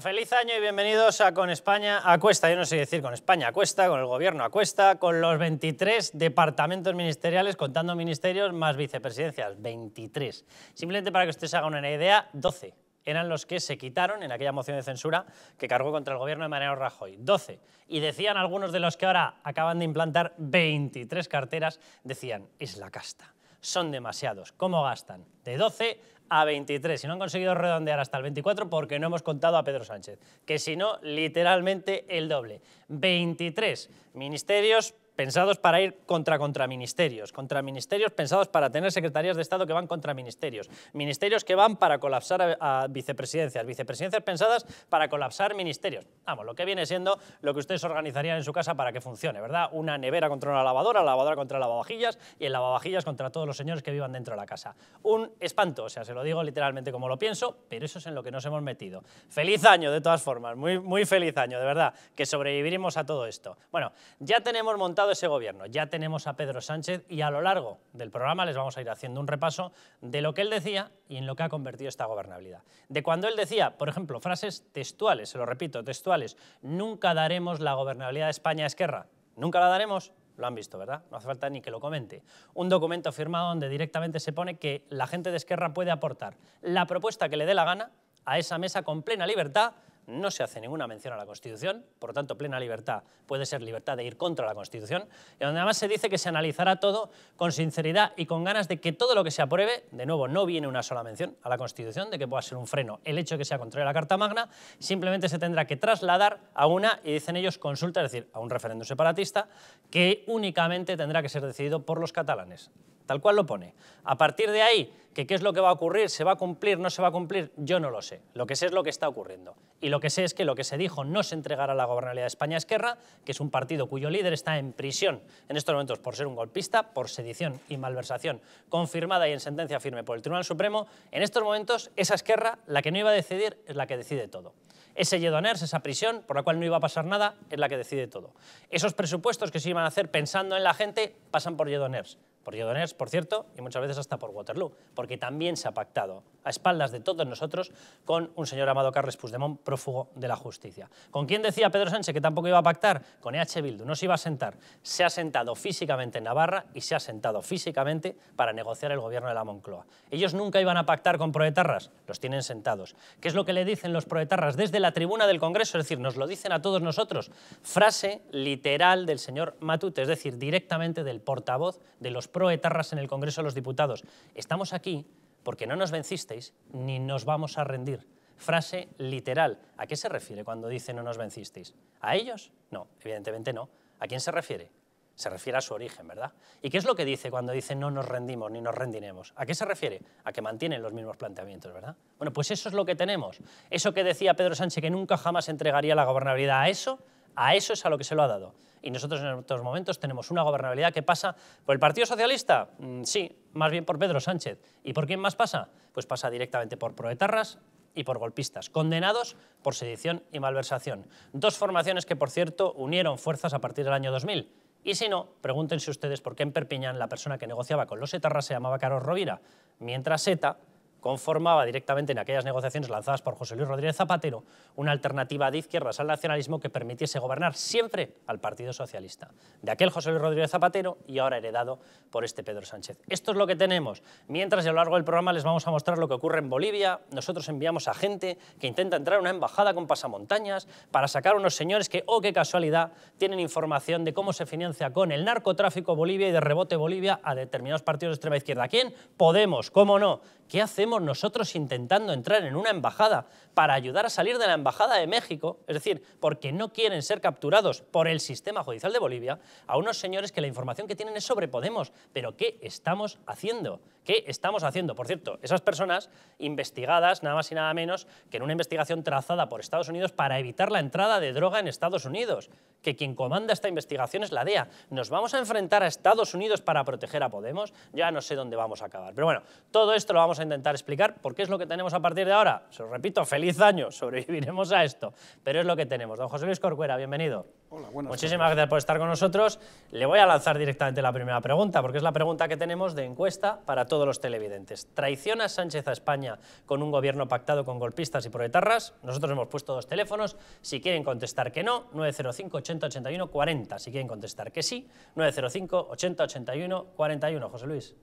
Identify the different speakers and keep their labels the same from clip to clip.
Speaker 1: feliz año y bienvenidos a Con España a Cuesta. Yo no sé decir Con España a Cuesta, con el Gobierno a Cuesta, con los 23 departamentos ministeriales, contando ministerios más vicepresidencias, 23. Simplemente para que ustedes hagan una idea, 12 eran los que se quitaron en aquella moción de censura que cargó contra el gobierno de Mariano Rajoy. 12. Y decían algunos de los que ahora acaban de implantar 23 carteras, decían, es la casta, son demasiados, ¿cómo gastan? De 12 a 23. Si no han conseguido redondear hasta el 24 porque no hemos contado a Pedro Sánchez, que si no, literalmente el doble. 23 ministerios pensados para ir contra contra ministerios, contra ministerios pensados para tener secretarías de Estado que van contra ministerios, ministerios que van para colapsar a, vicepresidencias, vicepresidencias pensadas para colapsar ministerios. Vamos, lo que viene siendo lo que ustedes organizarían en su casa para que funcione, ¿verdad? Una nevera contra una lavadora, lavadora contra lavavajillas y el lavavajillas contra todos los señores que vivan dentro de la casa. Un espanto, o sea, se lo digo literalmente como lo pienso, pero eso es en lo que nos hemos metido. Feliz año, de todas formas, muy, muy feliz año, de verdad, que sobreviviremos a todo esto. Bueno, ya tenemos montado de ese gobierno. Ya tenemos a Pedro Sánchez y a lo largo del programa les vamos a ir haciendo un repaso de lo que él decía y en lo que ha convertido esta gobernabilidad. De cuando él decía, por ejemplo, frases textuales, se lo repito, textuales, nunca daremos la gobernabilidad de España a Esquerra. Nunca la daremos, lo han visto, ¿verdad? No hace falta ni que lo comente. Un documento firmado donde directamente se pone que la gente de Esquerra puede aportar la propuesta que le dé la gana a esa mesa con plena libertad no se hace ninguna mención a la Constitución, por lo tanto plena libertad puede ser libertad de ir contra la Constitución, y donde además se dice que se analizará todo con sinceridad y con ganas de que todo lo que se apruebe, de nuevo, no viene una sola mención a la Constitución, de que pueda ser un freno el hecho de que sea contrario a la Carta Magna, simplemente se tendrá que trasladar a una, y dicen ellos, consulta, es decir, a un referéndum separatista, que únicamente tendrá que ser decidido por los catalanes tal cual lo pone. A partir de ahí, que qué es lo que va a ocurrir, se va a cumplir, no se va a cumplir, yo no lo sé. Lo que sé es lo que está ocurriendo. Y lo que sé es que lo que se dijo no se entregará a la gobernabilidad de España Esquerra, que es un partido cuyo líder está en prisión en estos momentos por ser un golpista, por sedición y malversación, confirmada y en sentencia firme por el Tribunal Supremo. En estos momentos, esa Esquerra, la que no iba a decidir, es la que decide todo. Ese Yedoners, esa prisión por la cual no iba a pasar nada, es la que decide todo. Esos presupuestos que se iban a hacer pensando en la gente pasan por Yedoners por Donetsk, por cierto, y muchas veces hasta por Waterloo, porque también se ha pactado, a espaldas de todos nosotros, con un señor amado Carles Puigdemont, prófugo de la justicia. ¿Con quién decía Pedro Sánchez que tampoco iba a pactar? Con EH Bildu, no se iba a sentar. Se ha sentado físicamente en Navarra y se ha sentado físicamente para negociar el gobierno de la Moncloa. Ellos nunca iban a pactar con proetarras, los tienen sentados. ¿Qué es lo que le dicen los proetarras desde la tribuna del Congreso? Es decir, nos lo dicen a todos nosotros. Frase literal del señor Matute, es decir, directamente del portavoz de los proetarras en el Congreso de los Diputados. Estamos aquí porque no nos vencisteis ni nos vamos a rendir. Frase literal. ¿A qué se refiere cuando dice no nos vencisteis? ¿A ellos? No, evidentemente no. ¿A quién se refiere? Se refiere a su origen, ¿verdad? ¿Y qué es lo que dice cuando dice no nos rendimos ni nos rendiremos? ¿A qué se refiere? A que mantienen los mismos planteamientos, ¿verdad? Bueno, pues eso es lo que tenemos. Eso que decía Pedro Sánchez que nunca jamás entregaría la gobernabilidad a eso, a eso es a lo que se lo ha dado. Y nosotros en estos momentos tenemos una gobernabilidad que pasa por el Partido Socialista, mm, sí, más bien por Pedro Sánchez. ¿Y por quién más pasa? Pues pasa directamente por proetarras y por golpistas, condenados por sedición y malversación. Dos formaciones que, por cierto, unieron fuerzas a partir del año 2000. Y si no, pregúntense ustedes por qué en Perpiñán la persona que negociaba con los etarras se llamaba Carlos Rovira, mientras ETA conformaba directamente en aquellas negociaciones lanzadas por José Luis Rodríguez Zapatero una alternativa de izquierdas al nacionalismo que permitiese gobernar siempre al Partido Socialista. De aquel José Luis Rodríguez Zapatero y ahora heredado por este Pedro Sánchez. Esto es lo que tenemos. Mientras a lo largo del programa les vamos a mostrar lo que ocurre en Bolivia, nosotros enviamos a gente que intenta entrar a una embajada con pasamontañas para sacar a unos señores que, oh qué casualidad, tienen información de cómo se financia con el narcotráfico Bolivia y de rebote Bolivia a determinados partidos de extrema izquierda. quién? Podemos, cómo no ¿Qué hacemos nosotros intentando entrar en una embajada para ayudar a salir de la embajada de México? Es decir, porque no quieren ser capturados por el sistema judicial de Bolivia a unos señores que la información que tienen es sobre Podemos. ¿Pero qué estamos haciendo? ¿Qué estamos haciendo? Por cierto, esas personas investigadas, nada más y nada menos, que en una investigación trazada por Estados Unidos para evitar la entrada de droga en Estados Unidos, que quien comanda esta investigación es la DEA. ¿Nos vamos a enfrentar a Estados Unidos para proteger a Podemos? Ya no sé dónde vamos a acabar. Pero bueno, todo esto lo vamos a intentar explicar porque es lo que tenemos a partir de ahora. Se lo repito, feliz año, sobreviviremos a esto. Pero es lo que tenemos. Don José Luis Corcuera, bienvenido. Hola, buenas Muchísimas gracias por estar con nosotros. Le voy a lanzar directamente la primera pregunta, porque es la pregunta que tenemos de encuesta para todos los televidentes. ¿Traiciona Sánchez a España con un gobierno pactado con golpistas y proletarras? Nosotros hemos puesto dos teléfonos. Si quieren contestar que no, 905 8081 81 40. Si quieren contestar que sí, 905 8081 41. José Luis.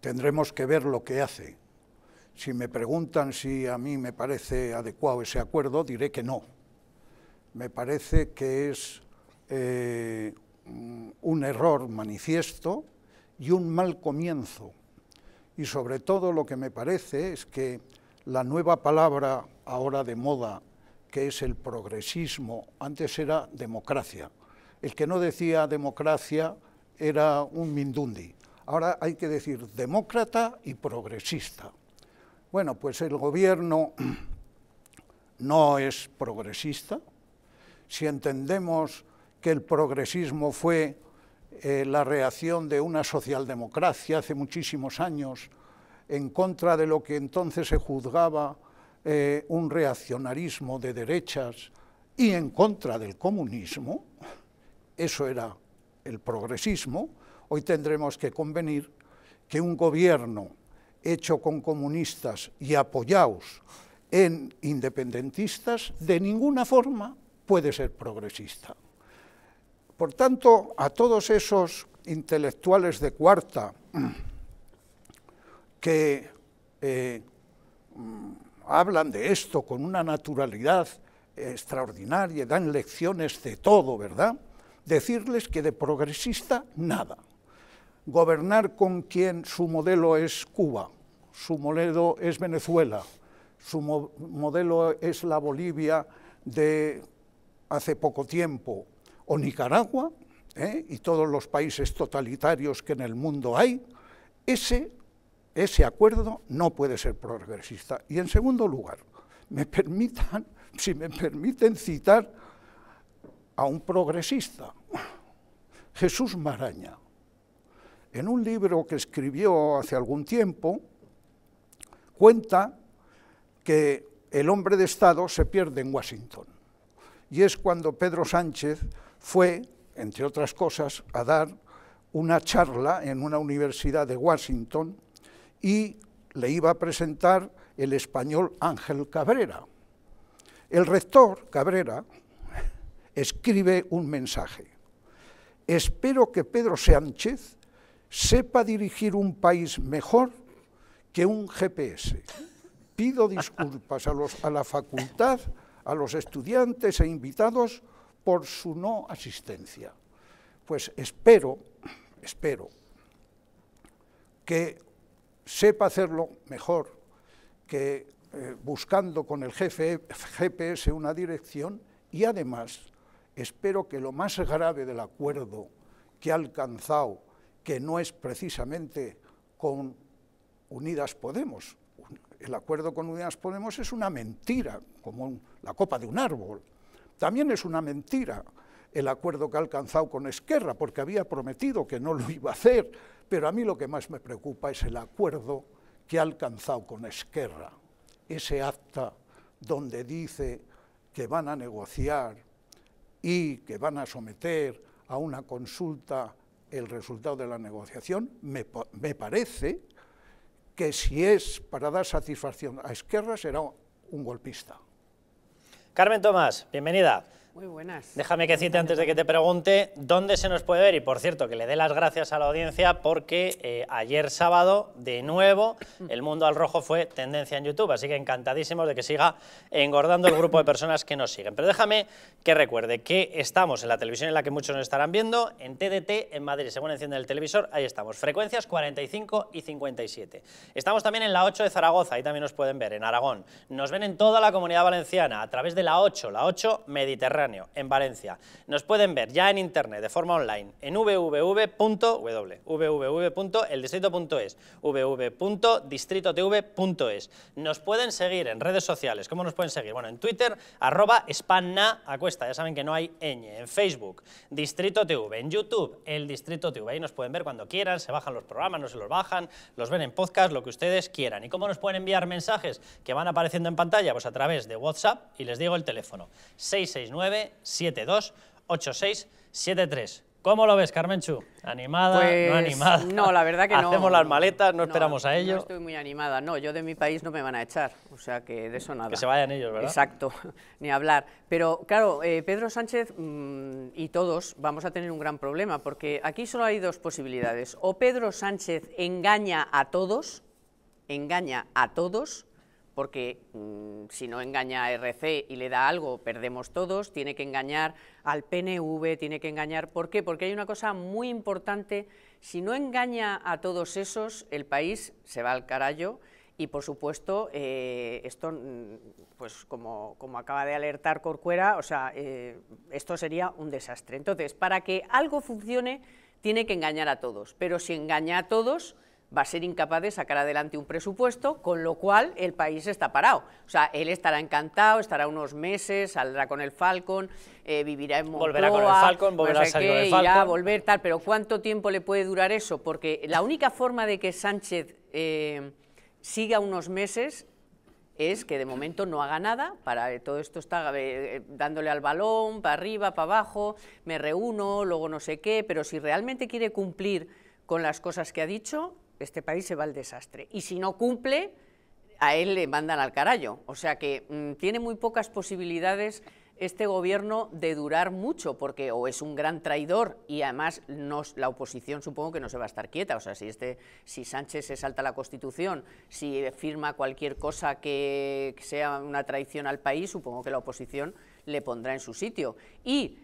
Speaker 2: Tendremos que ver lo que hace. Si me preguntan si a mí me parece adecuado ese acuerdo, diré que no me parece que es eh, un error manifiesto y un mal comienzo. Y sobre todo lo que me parece es que la nueva palabra ahora de moda, que es el progresismo, antes era democracia. El que no decía democracia era un mindundi. Ahora hay que decir demócrata y progresista. Bueno, pues el gobierno no es progresista, si entendemos que el progresismo fue eh, la reacción de una socialdemocracia hace muchísimos años en contra de lo que entonces se juzgaba eh, un reaccionarismo de derechas y en contra del comunismo, eso era el progresismo, hoy tendremos que convenir que un gobierno hecho con comunistas y apoyados en independentistas de ninguna forma puede ser progresista. Por tanto, a todos esos intelectuales de cuarta que eh, mm, hablan de esto con una naturalidad extraordinaria, dan lecciones de todo, ¿verdad? Decirles que de progresista nada. Gobernar con quien su modelo es Cuba, su modelo es Venezuela, su modelo es la Bolivia de hace poco tiempo, o Nicaragua, ¿eh? y todos los países totalitarios que en el mundo hay, ese, ese acuerdo no puede ser progresista. Y en segundo lugar, me permitan, si me permiten citar a un progresista, Jesús Maraña, en un libro que escribió hace algún tiempo, cuenta que el hombre de Estado se pierde en Washington y es cuando Pedro Sánchez fue, entre otras cosas, a dar una charla en una universidad de Washington y le iba a presentar el español Ángel Cabrera. El rector Cabrera escribe un mensaje. Espero que Pedro Sánchez sepa dirigir un país mejor que un GPS. Pido disculpas a, a la facultad a los estudiantes e invitados por su no asistencia. Pues espero, espero que sepa hacerlo mejor, que eh, buscando con el jefe, GPS una dirección y además espero que lo más grave del acuerdo que ha alcanzado, que no es precisamente con Unidas Podemos, el acuerdo con Unidas Podemos es una mentira, como la copa de un árbol. También es una mentira el acuerdo que ha alcanzado con Esquerra, porque había prometido que no lo iba a hacer, pero a mí lo que más me preocupa es el acuerdo que ha alcanzado con Esquerra, ese acta donde dice que van a negociar y que van a someter a una consulta el resultado de la negociación, me parece que si es para dar satisfacción a Esquerra será un golpista. Carmen Tomás, bienvenida.
Speaker 3: Muy buenas.
Speaker 1: Déjame que cite antes de que te pregunte dónde se nos puede ver y por cierto que le dé las gracias a la audiencia porque eh, ayer sábado de nuevo mm. El Mundo al Rojo fue tendencia en YouTube, así que encantadísimos de que siga engordando el grupo de personas que nos siguen. Pero déjame que recuerde que estamos en la televisión en la que muchos nos estarán viendo, en TDT, en Madrid, según enciende el televisor, ahí estamos, frecuencias 45 y 57. Estamos también en la 8 de Zaragoza, ahí también nos pueden ver, en Aragón. Nos ven en toda la comunidad valenciana a través de la 8, la 8 Mediterránea en Valencia. Nos pueden ver ya en internet, de forma online, en www.eldistrito.es, www.distritotv.es. Nos pueden seguir en redes sociales, ¿cómo nos pueden seguir? Bueno, en Twitter, arroba spanna acuesta, ya saben que no hay ñ, en Facebook, Distrito TV, en YouTube, El Distrito TV, ahí nos pueden ver cuando quieran, se bajan los programas, no se los bajan, los ven en podcast, lo que ustedes quieran. ¿Y cómo nos pueden enviar mensajes que van apareciendo en pantalla? Pues a través de WhatsApp y les digo el teléfono, 669 728673. ¿Cómo lo ves, Carmenchu? ¿Animada? ¿No pues, animada? No, la verdad que no. Hacemos las maletas, no, esperamos a ellos. No estoy
Speaker 3: muy animada, no, yo de mi país no me van a echar, o sea que de eso nada. Que se vayan ellos, ¿verdad? Exacto, ni hablar. Pero claro, eh, Pedro Sánchez mm, y todos vamos a tener un gran problema, porque aquí solo hay dos posibilidades. O Pedro Sánchez engaña a todos, engaña a todos, porque mm, si no engaña a RC y le da algo, perdemos todos, tiene que engañar al PNV, tiene que engañar... ¿Por qué? Porque hay una cosa muy importante, si no engaña a todos esos, el país se va al carallo y, por supuesto, eh, esto, mm, pues como, acaba de alertar Corcuera, o sea, eh, esto sería un desastre. Entonces, para que algo funcione, tiene que engañar a todos, pero si engaña a todos va a ser incapaz de sacar adelante un presupuesto, con lo cual el país está parado. O sea, él estará encantado, estará unos meses, saldrá con el Falcon, eh, vivirá en Moncloa... Volverá con el Falcon, volverá a salir con el Falcon... volver, tal, pero ¿cuánto tiempo le puede durar eso? Porque la única forma de que Sánchez eh, siga unos meses es que de momento no haga nada, para todo esto está eh, dándole al balón, para arriba, para abajo, me reúno, luego no sé qué, pero si realmente quiere cumplir con las cosas que ha dicho, este país se va al desastre. Y si no cumple, a él le mandan al carallo. O sea que mm, tiene muy pocas posibilidades este gobierno de durar mucho, porque o es un gran traidor y además la oposición supongo que no se va a estar quieta. O sea, si, este, si Sánchez se salta la Constitución, si firma cualquier cosa que sea una traición al país, supongo que la oposición le pondrá en su sitio. Y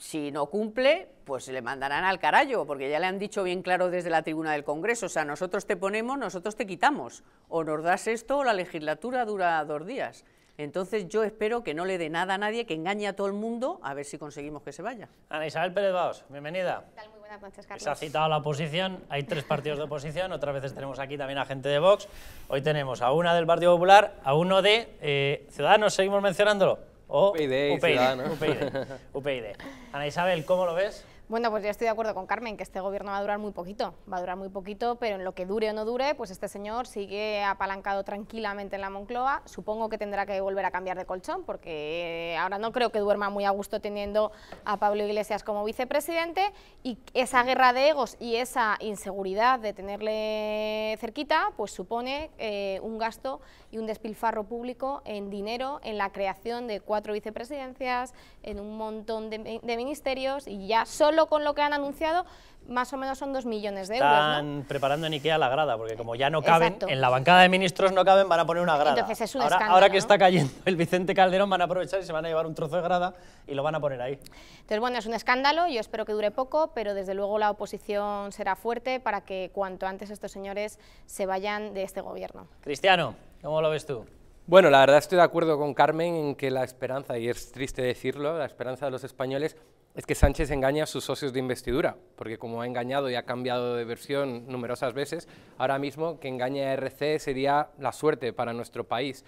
Speaker 3: si no cumple, pues le mandarán al carallo, porque ya le han dicho bien claro desde la tribuna del Congreso, o sea, nosotros te ponemos, nosotros te quitamos, o nos das esto o la legislatura dura dos días. Entonces yo espero que no le dé nada a nadie, que engañe a todo el mundo, a ver si conseguimos que se vaya. Ana Isabel Pérez Baos, bienvenida.
Speaker 4: ¿Qué Muy buenas noches, Carlos. Se ha citado la
Speaker 1: oposición, hay tres partidos de oposición, otras veces tenemos aquí también a gente de Vox. Hoy tenemos a una del Partido Popular, a uno de eh, Ciudadanos, seguimos mencionándolo o UPyD. UPyD, UPyD. Ana Isabel,
Speaker 4: ¿cómo lo ves? Bueno, pues ya estoy de acuerdo con Carmen, que este gobierno va a durar muy poquito, va a durar muy poquito, pero en lo que dure o no dure, pues este señor sigue apalancado tranquilamente en la Moncloa, supongo que tendrá que volver a cambiar de colchón, porque eh, ahora no creo que duerma muy a gusto teniendo a Pablo Iglesias como vicepresidente, y esa guerra de egos y esa inseguridad de tenerle cerquita, pues supone eh, un gasto y un despilfarro público en dinero, en la creación de cuatro vicepresidencias, en un montón de ministerios, y ya solo con lo que han anunciado, más o menos son dos millones de euros. Están
Speaker 1: preparando en Ikea la grada, porque como ya no eh, caben, en la bancada de ministros no caben, van a poner una grada. Entonces ahora, ahora que está cayendo el Vicente Calderón, van a aprovechar y se van a llevar un trozo de grada y lo van a poner ahí.
Speaker 4: Entonces, bueno, es un escándalo, yo espero que dure poco, pero desde luego la oposición será fuerte para que cuanto antes estos señores se vayan de este gobierno.
Speaker 5: Cristiano, ¿cómo lo ves tú? Bueno, la verdad estoy de acuerdo con Carmen en que la esperanza, y es triste decirlo, la esperanza de los españoles es que Sánchez engaña a sus socios de investidura, porque como ha engañado y ha cambiado de versión numerosas veces, ahora mismo que engañe a RC sería la suerte para nuestro país.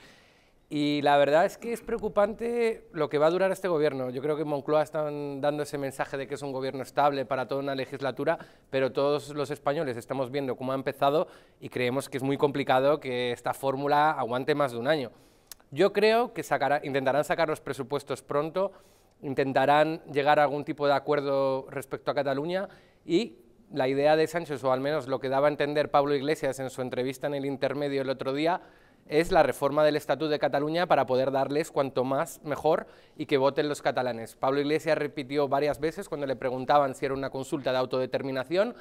Speaker 5: Y la verdad es que es preocupante lo que va a durar este gobierno. Yo creo que Moncloa están dando ese mensaje de que es un gobierno estable para toda una legislatura, pero todos los españoles estamos viendo cómo ha empezado y creemos que es muy complicado que esta fórmula aguante más de un año. Yo creo que intentarán sacar los presupuestos pronto intentarán llegar a algún tipo de acuerdo respecto a Cataluña y la idea de Sánchez, o al menos lo que daba a entender Pablo Iglesias en su entrevista en el intermedio el otro día, es la reforma del Estatuto de Cataluña para poder darles cuanto más mejor y que voten los catalanes. Pablo Iglesias repitió varias veces cuando le preguntaban si era una consulta de autodeterminación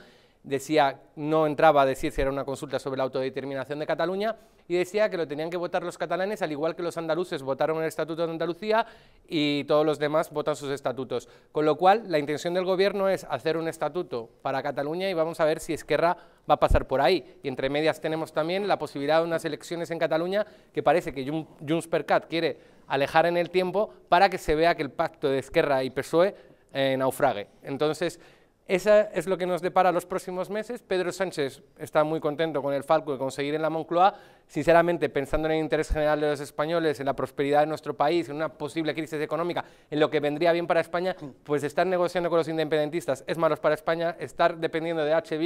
Speaker 5: decía, no entraba a decir si era una consulta sobre la autodeterminación de Cataluña, y decía que lo tenían que votar los catalanes, al igual que los andaluces votaron el Estatuto de Andalucía y todos los demás votan sus estatutos. Con lo cual, la intención del gobierno es hacer un estatuto para Cataluña y vamos a ver si Esquerra va a pasar por ahí. Y entre medias tenemos también la posibilidad de unas elecciones en Cataluña que parece que Junts per Cat quiere alejar en el tiempo para que se vea que el pacto de Esquerra y PSOE eh, naufrague. Entonces, eso es lo que nos depara los próximos meses. Pedro Sánchez está muy contento con el Falco de conseguir en la Moncloa. Sinceramente, pensando en el interés general de los españoles, en la prosperidad de nuestro país, en una posible crisis económica, en lo que vendría bien para España, pues estar negociando con los independentistas es malo para España, estar dependiendo de H.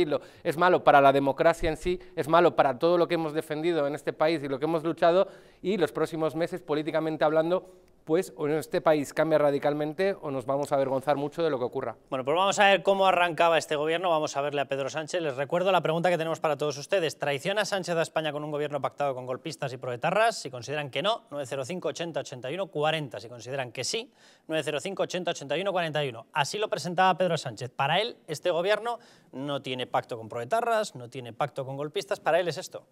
Speaker 5: es malo para la democracia en sí, es malo para todo lo que hemos defendido en este país y lo que hemos luchado. Y los próximos meses, políticamente hablando, pues o en este país cambia radicalmente o nos vamos a avergonzar mucho de lo que ocurra. Bueno, pues vamos a ver cómo arrancaba este gobierno, vamos a verle a
Speaker 1: Pedro Sánchez. Les recuerdo la pregunta que tenemos para todos ustedes. ¿Traiciona Sánchez a España con un gobierno pactado con golpistas y proetarras? Si consideran que no, 905 80 81 40. Si consideran que sí, 905 80 81 41. Así lo presentaba Pedro Sánchez. Para él, este gobierno no tiene pacto con proetarras, no tiene pacto con golpistas, para él es esto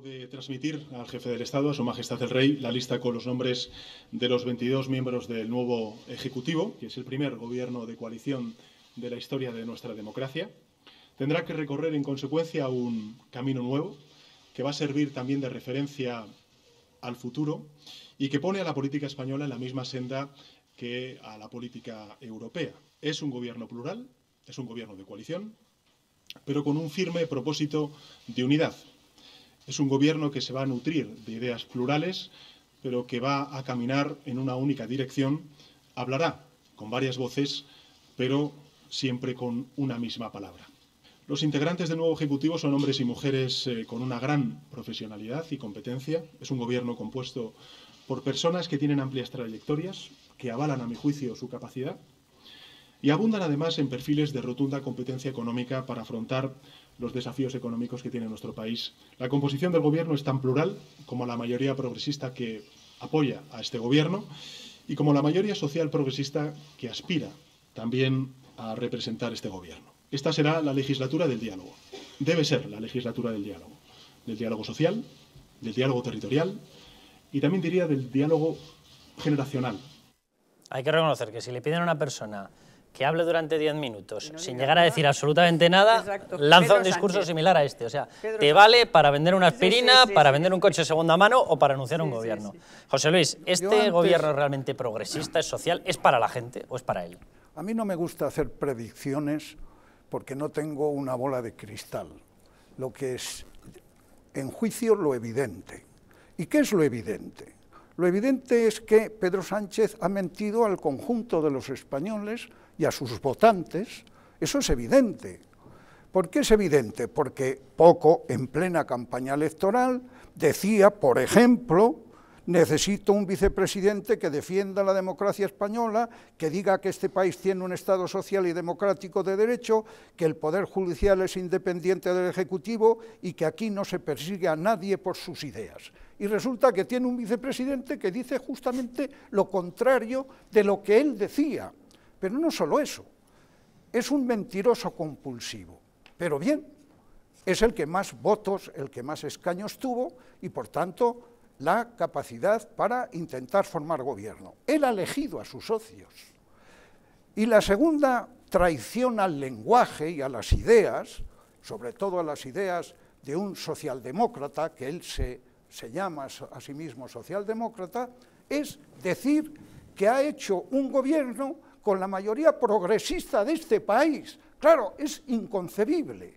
Speaker 6: de transmitir al jefe del Estado, a su Majestad el Rey, la lista con los nombres de los 22 miembros del nuevo Ejecutivo, que es el primer gobierno de coalición de la historia de nuestra democracia. Tendrá que recorrer en consecuencia un camino nuevo que va a servir también de referencia al futuro y que pone a la política española en la misma senda que a la política europea. Es un gobierno plural, es un gobierno de coalición, pero con un firme propósito de unidad, es un gobierno que se va a nutrir de ideas plurales, pero que va a caminar en una única dirección. Hablará con varias voces, pero siempre con una misma palabra. Los integrantes del nuevo Ejecutivo son hombres y mujeres eh, con una gran profesionalidad y competencia. Es un gobierno compuesto por personas que tienen amplias trayectorias, que avalan a mi juicio su capacidad y abundan además en perfiles de rotunda competencia económica para afrontar los desafíos económicos que tiene nuestro país. La composición del gobierno es tan plural como la mayoría progresista que apoya a este gobierno y como la mayoría social progresista que aspira también a representar este gobierno. Esta será la legislatura del diálogo. Debe ser la legislatura del diálogo. Del diálogo social, del diálogo territorial y también diría del diálogo generacional.
Speaker 1: Hay que reconocer que si le piden a una persona que hable durante diez minutos sin llegar a decir absolutamente nada, lanza un discurso similar a este. O sea, te vale para vender una aspirina, para vender un coche de segunda mano o para anunciar un gobierno. José Luis, ¿este gobierno realmente progresista, es social, es para la gente o es para él?
Speaker 2: A mí no me gusta hacer predicciones porque no tengo una bola de cristal. Lo que es, en juicio, lo evidente. ¿Y qué es lo evidente? Lo evidente es que Pedro Sánchez ha mentido al conjunto de los españoles y a sus votantes, eso es evidente. ¿Por qué es evidente? Porque poco en plena campaña electoral decía, por ejemplo, necesito un vicepresidente que defienda la democracia española, que diga que este país tiene un Estado social y democrático de derecho, que el Poder Judicial es independiente del Ejecutivo y que aquí no se persigue a nadie por sus ideas. Y resulta que tiene un vicepresidente que dice justamente lo contrario de lo que él decía. Pero no solo eso, es un mentiroso compulsivo. Pero bien, es el que más votos, el que más escaños tuvo y por tanto la capacidad para intentar formar gobierno. Él ha elegido a sus socios. Y la segunda traición al lenguaje y a las ideas, sobre todo a las ideas de un socialdemócrata, que él se, llama a sí mismo socialdemócrata, es decir que ha hecho un gobierno con la mayoría progresista de este país. Claro, es inconcebible.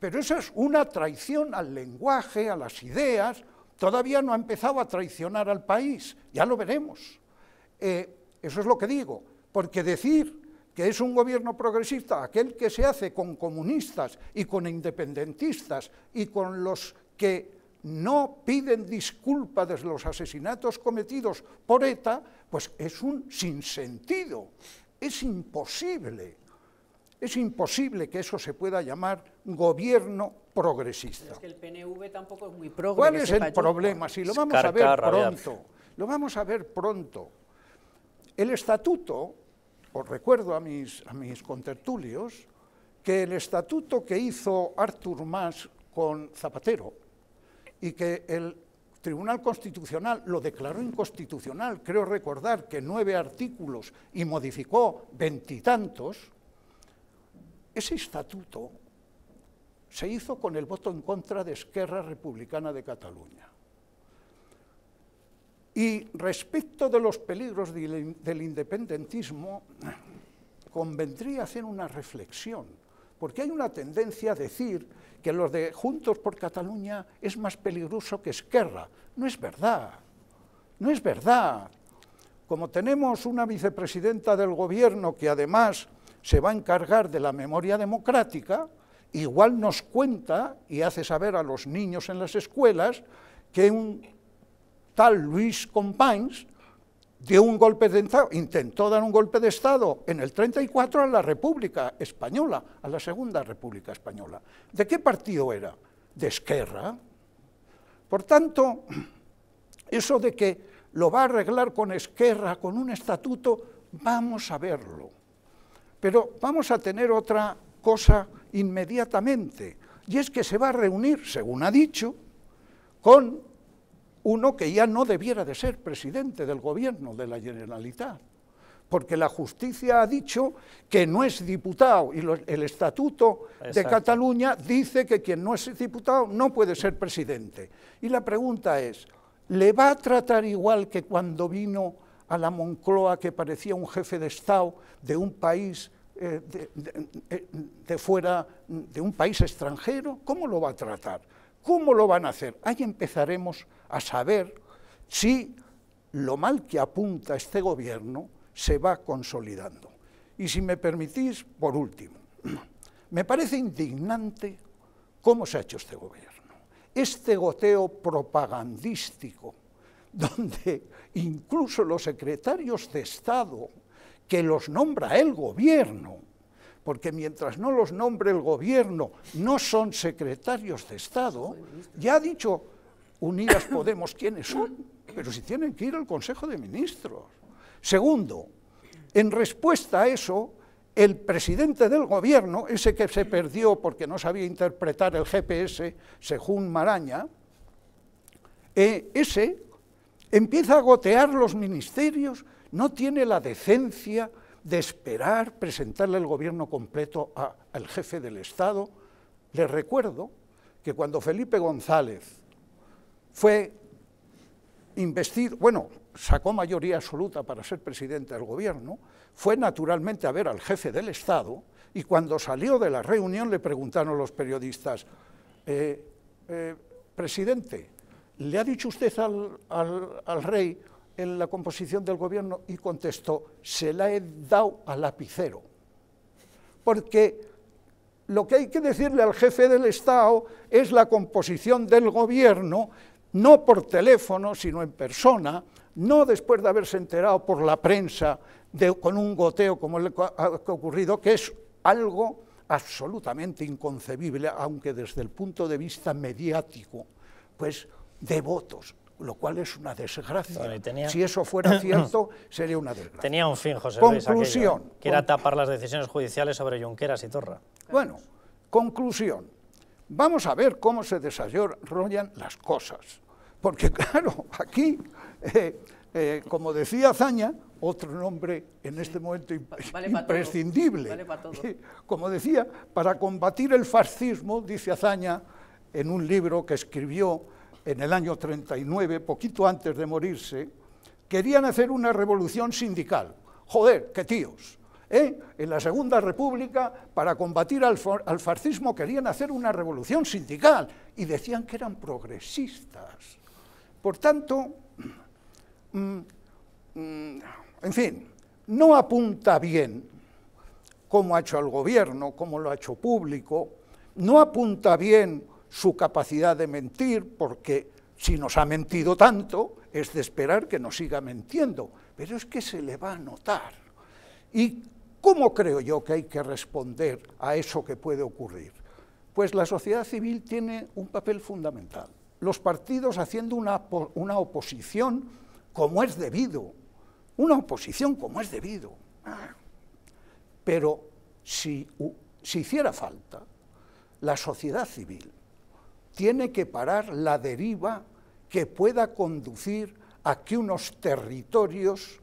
Speaker 2: Pero esa es una traición al lenguaje, a las ideas. Todavía no ha empezado a traicionar al país, ya lo veremos. Eh, eso es lo que digo, porque decir que es un gobierno progresista, aquel que se hace con comunistas y con independentistas y con los que no piden disculpas de los asesinatos cometidos por ETA, pues es un sinsentido. Es imposible. Es imposible que eso se pueda llamar gobierno progresista.
Speaker 3: el PNV tampoco es muy ¿Cuál es el problema? Si lo vamos a ver pronto.
Speaker 2: Lo vamos a ver pronto. El estatuto, os recuerdo a mis, a mis contertulios, que el estatuto que hizo Artur Mas con Zapatero, y que el Tribunal Constitucional lo declaró inconstitucional, creo recordar que nueve artículos y modificó veintitantos, ese estatuto se hizo con el voto en contra de Esquerra Republicana de Cataluña. Y respecto de los peligros del independentismo, convendría hacer una reflexión porque hay una tendencia a decir que los de Juntos por Cataluña es más peligroso que Esquerra. No es verdad, no es verdad. Como tenemos una vicepresidenta del gobierno que además se va a encargar de la memoria democrática, igual nos cuenta y hace saber a los niños en las escuelas que un tal Luis Companys dio un golpe de Estado, intentó dar un golpe de Estado en el 34 a la República Española, a la Segunda República Española. ¿De qué partido era? De Esquerra. Por tanto, eso de que lo va a arreglar con Esquerra, con un estatuto, vamos a verlo. Pero vamos a tener otra cosa inmediatamente, y es que se va a reunir, según ha dicho, con uno que ya no debiera de ser presidente del gobierno de la Generalitat, porque la justicia ha dicho que no es diputado y el estatuto de Cataluña dice que quien no es diputado no puede ser presidente. Y la pregunta es, ¿le va a tratar igual que cuando vino a la Moncloa que parecía un jefe de Estado de un país eh, eh, de fuera, de un país extranjero? ¿Cómo lo va a tratar? ¿Cómo lo van a hacer? Ahí empezaremos a saber si lo mal que apunta este gobierno se va consolidando. Y si me permitís, por último, me parece indignante cómo se ha hecho este gobierno. Este goteo propagandístico, donde incluso los secretarios de Estado, que los nombra el gobierno, porque mientras no los nombre el gobierno, no son secretarios de Estado, ya ha dicho Unidas Podemos quiénes son, pero si tienen que ir al Consejo de Ministros. Segundo, en respuesta a eso, el presidente del gobierno, ese que se perdió porque no sabía interpretar el GPS, según Maraña, eh, ese empieza a gotear los ministerios, no tiene la decencia de esperar presentarle el gobierno completo al jefe del Estado. le recuerdo que cuando Felipe González fue investido, bueno, sacó mayoría absoluta para ser presidente del gobierno, fue naturalmente a ver al jefe del Estado y cuando salió de la reunión le preguntaron los periodistas, eh, eh, presidente, ¿le ha dicho usted al rey en la composición del gobierno y contestó, se la he dado al lapicero. Porque lo que hay que decirle al jefe del Estado es la composición del gobierno, no por teléfono, sino en persona, no después de haberse enterado por la prensa con un goteo como el que ha ocurrido, que es algo absolutamente inconcebible, aunque desde el punto de vista mediático, pues de votos lo cual es una desgracia. Si eso fuera cierto, sería una desgracia. Tenía un fin, José Luis, conclusión, que era tapar
Speaker 1: las decisiones judiciales sobre Junqueras y Torra.
Speaker 2: Bueno, conclusión. Vamos a ver cómo se desarrollan las cosas. Porque claro, aquí, eh, eh, como decía Azaña, otro nombre en este momento vale imprescindible. como decía, para combatir el fascismo, dice Azaña en un libro que escribió en el año 39, poquito antes de morirse, querían hacer una revolución sindical. Joder, qué tíos. ¿eh? En la Segunda República, para combatir al, fascismo, querían hacer una revolución sindical y decían que eran progresistas. Por tanto, mm, mm, en fin, no apunta bien, cómo ha hecho el gobierno, cómo lo ha hecho público, no apunta bien su capacidad de mentir, porque si nos ha mentido tanto, es de esperar que nos siga mintiendo, pero es que se le va a notar. ¿Y cómo creo yo que hay que responder a eso que puede ocurrir? Pues la sociedad civil tiene un papel fundamental. Los partidos haciendo una, una oposición como es debido, una oposición como es debido. Ah. Pero si, si hiciera falta, la sociedad civil tiene que parar la deriva que pueda conducir a que unos territorios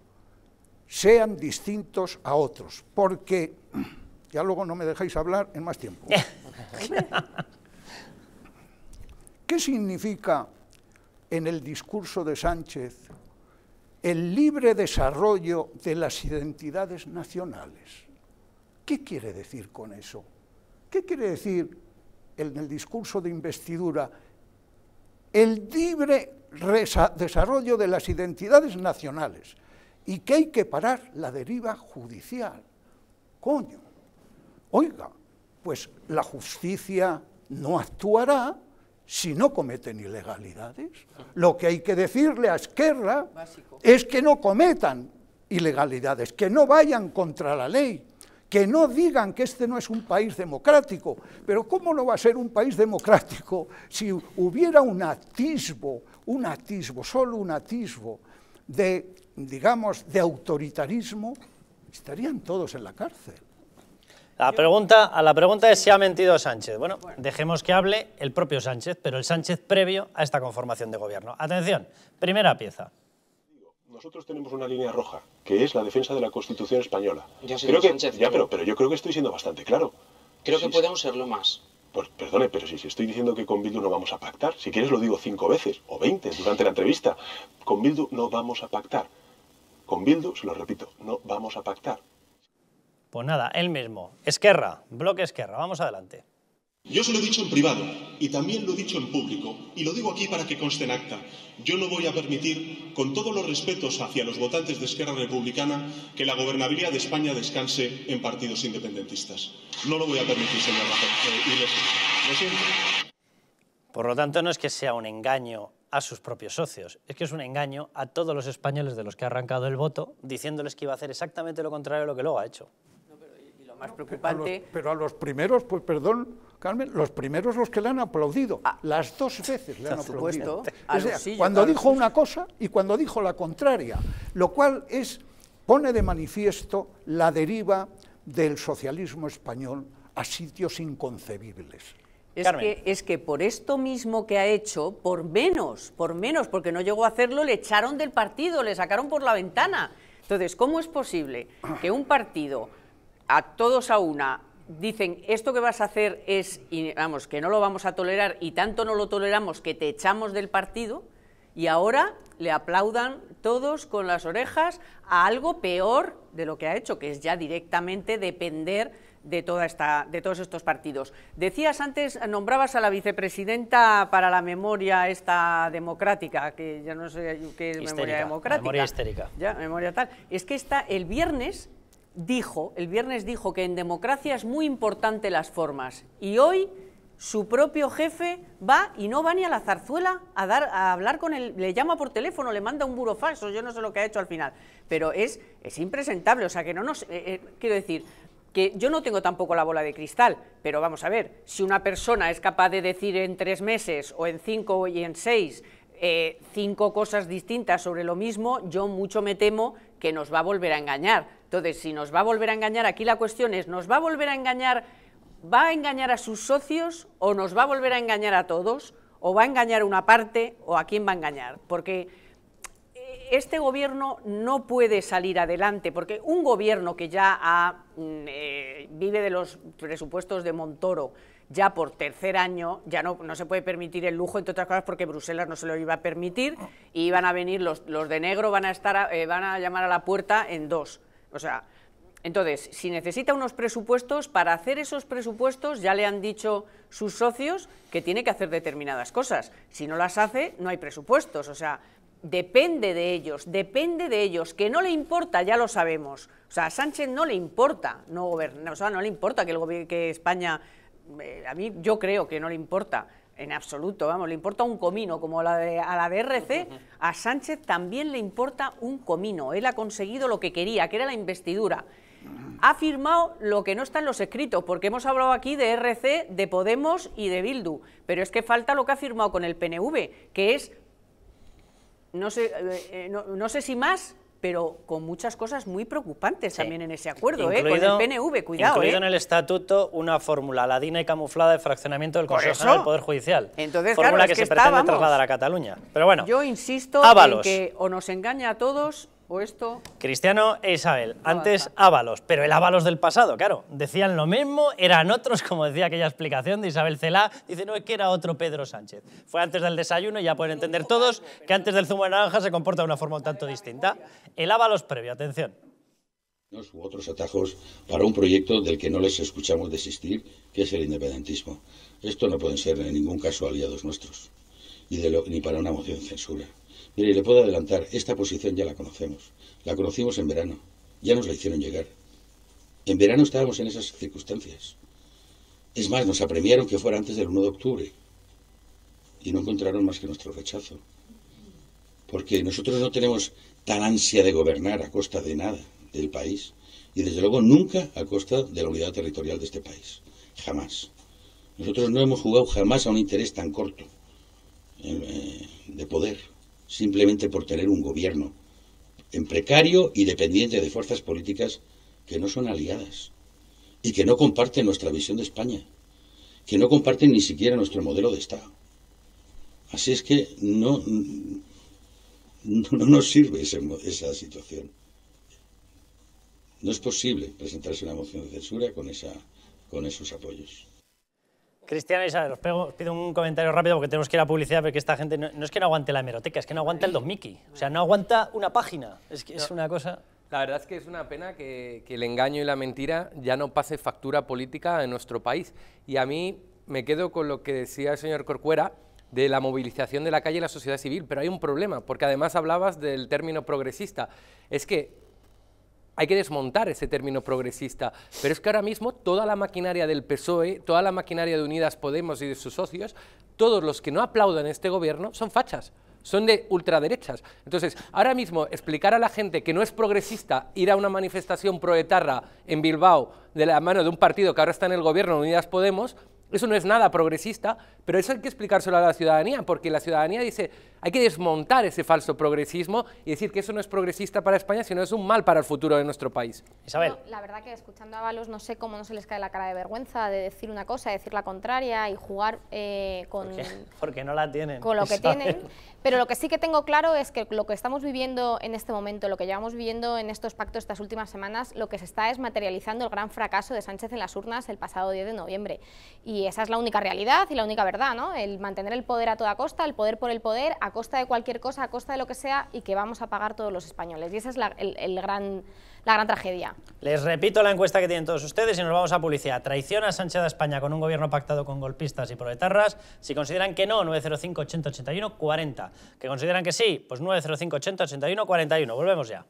Speaker 2: sean distintos a otros, porque ya luego no me dejáis hablar en más tiempo. ¿Qué significa en el discurso de Sánchez el libre desarrollo de las identidades nacionales? ¿Qué quiere decir con eso? ¿Qué quiere decir en el discurso de investidura, el libre desarrollo de las identidades nacionales y que hay que parar la deriva judicial. Coño, oiga, pues la justicia no actuará si no cometen ilegalidades. Lo que hay que decirle a Esquerra es que no cometan ilegalidades, que no vayan contra la ley, que no digan que este no es un país democrático, pero ¿cómo no va a ser un país democrático si hubiera un atisbo, un atisbo, solo un atisbo de, digamos, de autoritarismo? Estarían todos en la cárcel.
Speaker 1: La pregunta, a la pregunta es si ha mentido Sánchez. Bueno, dejemos que hable el propio Sánchez, pero el Sánchez previo a esta conformación de gobierno. Atención, primera pieza.
Speaker 6: Nosotros tenemos una línea roja, que es la defensa de la Constitución española. Ya creo pero, pero yo creo que estoy siendo bastante claro. Creo que podemos serlo más. Pues perdone, pero si, si, estoy diciendo que con Bildu no vamos a pactar, si quieres lo digo cinco veces o veinte durante la entrevista, con Bildu no vamos a pactar. Con Bildu, se lo repito, no vamos a pactar.
Speaker 1: Pues nada, él mismo. Esquerra, bloque Esquerra, vamos adelante.
Speaker 6: Yo se lo he dicho en privado y también lo he dicho en público y lo digo aquí para que conste en acta. Yo no voy a permitir, con todos los respetos hacia los votantes de Esquerra Republicana, que la gobernabilidad de España descanse en partidos independentistas. No lo voy a permitir, señor Rajoy. Eh,
Speaker 1: Por lo tanto, no es que sea un engaño a sus propios socios. Es que es un engaño a todos los españoles de los que ha arrancado el voto, diciéndoles que iba a hacer exactamente lo contrario de lo que luego ha hecho. y lo más preocupante...
Speaker 2: pero a los primeros, pues perdón, Carmen, los primeros los que le han aplaudido, ah. las dos veces le han aplaudido. cuando dijo una cosa y cuando dijo la contraria, lo cual es pone de manifiesto la deriva del socialismo español a sitios inconcebibles.
Speaker 3: Es que, es que, por esto mismo que ha hecho, por menos, por menos, porque no llegó a hacerlo, le echaron del partido, le sacaron por la ventana. Entonces, ¿cómo es posible que un partido a todos a una dicen, esto que vas a hacer es, vamos, que no lo vamos a tolerar y tanto no lo toleramos que te echamos del partido y ahora le aplaudan todos con las orejas a algo peor de lo que ha hecho, que es ya directamente depender de, toda esta, de todos estos partidos. Decías antes, nombrabas a la vicepresidenta para la memoria esta democrática, que ya no sé qué es memoria democrática. Memoria histérica. Ya, memoria tal. Es que está el viernes dijo, el viernes dijo que en democracia es muy importante las formas y hoy su propio jefe va y no va ni a la zarzuela a, dar, a hablar con él, le llama por teléfono, le manda un buro falso, yo no sé lo que ha hecho al final, pero es, es impresentable, o sea que no nos... Eh, eh, quiero decir, que yo no tengo tampoco la bola de cristal, pero vamos a ver, si una persona es capaz de decir en tres meses o en cinco y en seis eh, cinco cosas distintas sobre lo mismo, yo mucho me temo que nos va a volver a engañar. Entonces, si nos va a volver a engañar, aquí la cuestión es, ¿nos va a volver a engañar, va a engañar a sus socios o nos va a volver a engañar a todos? ¿O va a engañar a una parte o a quién va a engañar? Porque eh, este gobierno no puede salir adelante, porque un gobierno que ya mm, eh, vive de los presupuestos de Montoro, ya por tercer año, ya no, se puede permitir el lujo, entre otras cosas porque Bruselas no se lo iba a permitir, y van a venir los, los de negro, van a, estar eh, van a llamar a la puerta en dos. O sea, entonces, si necesita unos presupuestos, para hacer esos presupuestos ya le han dicho sus socios que tiene que hacer determinadas cosas. Si no las hace, no hay presupuestos. O sea, depende de ellos, depende de ellos, que no le importa, ya lo sabemos. O sea, a Sánchez no le importa no gobernar, o sea, no le importa que, el que España, eh, a mí yo creo que no le importa, en absoluto, vamos, le importa un comino, como la de, a la de RC, a Sánchez también le importa un comino. Él ha conseguido lo que quería, que era la investidura. Ha firmado lo que no está en los escritos, porque hemos hablado aquí de RC, de Podemos y de Bildu, pero es que falta lo que ha firmado con el PNV, que es, no sé, eh, eh, no sé si más pero con muchas cosas muy preocupantes también en ese acuerdo, eh, con el PNV, cuidado. Incluido ¿eh? en el
Speaker 1: estatuto una fórmula ladina y camuflada de fraccionamiento del Consejo General del Poder Judicial. Entonces, fórmula que, se pretende trasladar a Cataluña. Pero bueno, yo
Speaker 3: insisto en que o nos engaña a todos o
Speaker 1: Cristiano e Isabel, ah, antes Ábalos, pero el Ábalos del pasado, claro. Decían lo mismo, eran otros, como decía aquella explicación de Isabel Celá, dice, no, es que era otro Pedro Sánchez. Fue antes del desayuno y ya pueden entender todos que antes del zumo de naranja se comporta de una forma un tanto distinta. El Ábalos previo, atención.
Speaker 7: Hubo otros atajos para un proyecto del que no les escuchamos desistir, que es el independentismo. Esto no pueden ser en ningún caso aliados nuestros, ni, ni para una moción censura. Mire, le puedo adelantar, esta posición ya la conocemos. La conocimos en verano. Ya nos la hicieron llegar. En verano estábamos en esas circunstancias. Es más, nos apremiaron que fuera antes del 1 de octubre. Y no encontraron más que nuestro rechazo. Porque nosotros no tenemos tal ansia de gobernar a costa de nada del país. Y desde luego nunca a costa de la unidad territorial de este país. Jamás. Nosotros no hemos jugado jamás a un interés tan corto eh, de poder simplemente por tener un gobierno en precario y dependiente de fuerzas políticas que no son aliadas y que no comparten nuestra visión de España, que no comparten ni siquiera nuestro modelo de Estado. Así es que no, no, nos sirve esa situación. No es posible presentarse una moción de censura con, esa, con esos apoyos.
Speaker 1: Cristiana Isabel, os, pido un comentario rápido porque tenemos que ir a publicidad porque esta gente no, es que no aguante la hemeroteca, es que no aguanta el Don Mickey. O sea, no aguanta una página. Es que es una cosa...
Speaker 5: La verdad es que es una pena que, que, el engaño y la mentira ya no pase factura política en nuestro país. Y a mí me quedo con lo que decía el señor Corcuera de la movilización de la calle y la sociedad civil, pero hay un problema, porque además hablabas del término progresista. Es que hay que desmontar ese término progresista, pero es que ahora mismo toda la maquinaria del PSOE, toda la maquinaria de Unidas Podemos y de sus socios, todos los que no aplaudan este gobierno son fachas son de ultraderechas. Entonces, ahora mismo explicar a la gente que no es progresista ir a una manifestación proetarra en Bilbao de la mano de un partido que ahora está en el gobierno, Unidas Podemos, eso no es nada progresista, pero eso hay que explicárselo a la ciudadanía, porque la ciudadanía dice, hay que desmontar ese falso progresismo y decir que eso no es progresista para España, sino es un mal para el futuro de nuestro país. Isabel.
Speaker 4: la verdad que escuchando a Valos no sé cómo no se les cae la cara de vergüenza de decir una cosa, decir la contraria y jugar eh, con...
Speaker 1: porque, no la tienen. Con lo que tienen.
Speaker 4: Pero lo que sí que tengo claro es que lo que estamos viviendo en este momento, lo que llevamos viviendo en estos pactos estas últimas semanas, lo que se está es materializando el gran fracaso de Sánchez en las urnas el pasado 10 de noviembre. Y y esa es la única realidad y la única verdad, ¿no? El mantener el poder a toda costa, el poder por el poder, a costa de cualquier cosa, a costa de lo que sea y que vamos a pagar todos los españoles. Y esa es la, el, gran, la gran tragedia.
Speaker 1: Les repito la encuesta que tienen todos ustedes y nos vamos a publicidad. ¿Traiciona Sánchez de España con un gobierno pactado con golpistas y proletarras? Si consideran que no, 905 8081 40. Que consideran que sí, pues 905 8081 41. Volvemos ya.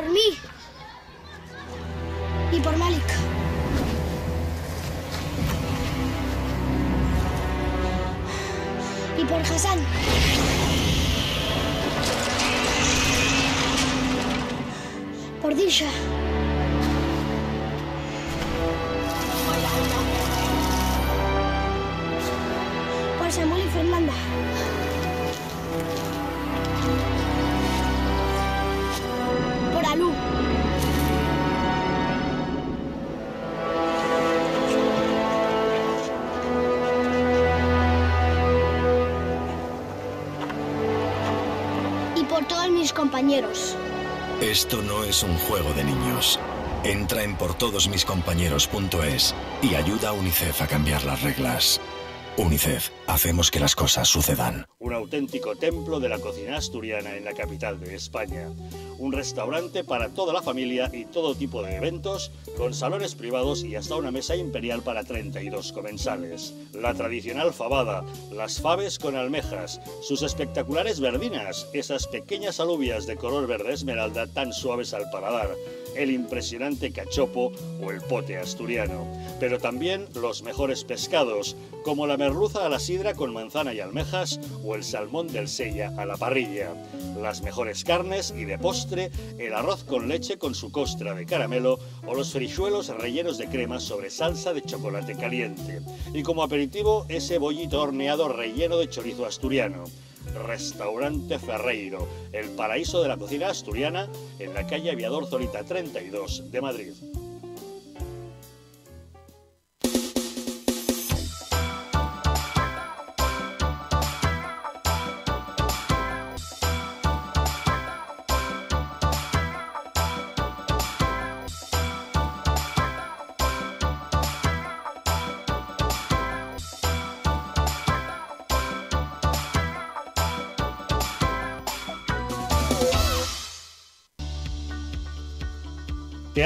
Speaker 4: por mí y por Malik.
Speaker 3: Y por Hassan.
Speaker 1: Por Disha.
Speaker 7: Esto no es un juego de niños. Entra en portodosmiscompañeros.es y ayuda a UNICEF a cambiar las reglas. UNICEF, hacemos que las cosas sucedan.
Speaker 8: Un auténtico templo de la cocina asturiana en la capital de España. Un restaurante para toda la familia y todo tipo de eventos, con salones privados y hasta una mesa imperial para 32 comensales. La tradicional fabada, las faves con almejas, sus espectaculares verdinas, esas pequeñas alubias de color verde esmeralda tan suaves al paladar el impresionante cachopo o el pote asturiano, pero también los mejores pescados, como la merluza a la sidra con manzana y almejas o el salmón del sella a la parrilla, las mejores carnes y de postre el arroz con leche con su costra de caramelo o los frijuelos rellenos de crema sobre salsa de chocolate caliente, y como aperitivo ese bollito horneado relleno de chorizo asturiano. Restaurante Ferreiro, el paraíso de la cocina asturiana en la calle Aviador Zorita 32 de Madrid.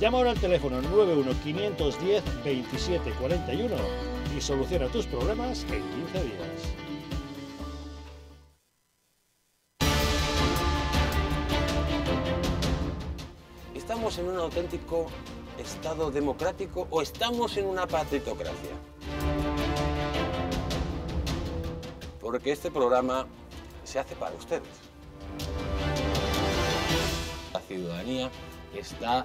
Speaker 8: Llama ahora al teléfono 91-510-2741 y soluciona tus problemas en 15 días.
Speaker 9: ¿Estamos en un auténtico Estado democrático o estamos en una patritocracia? Porque este programa se hace para ustedes. La ciudadanía está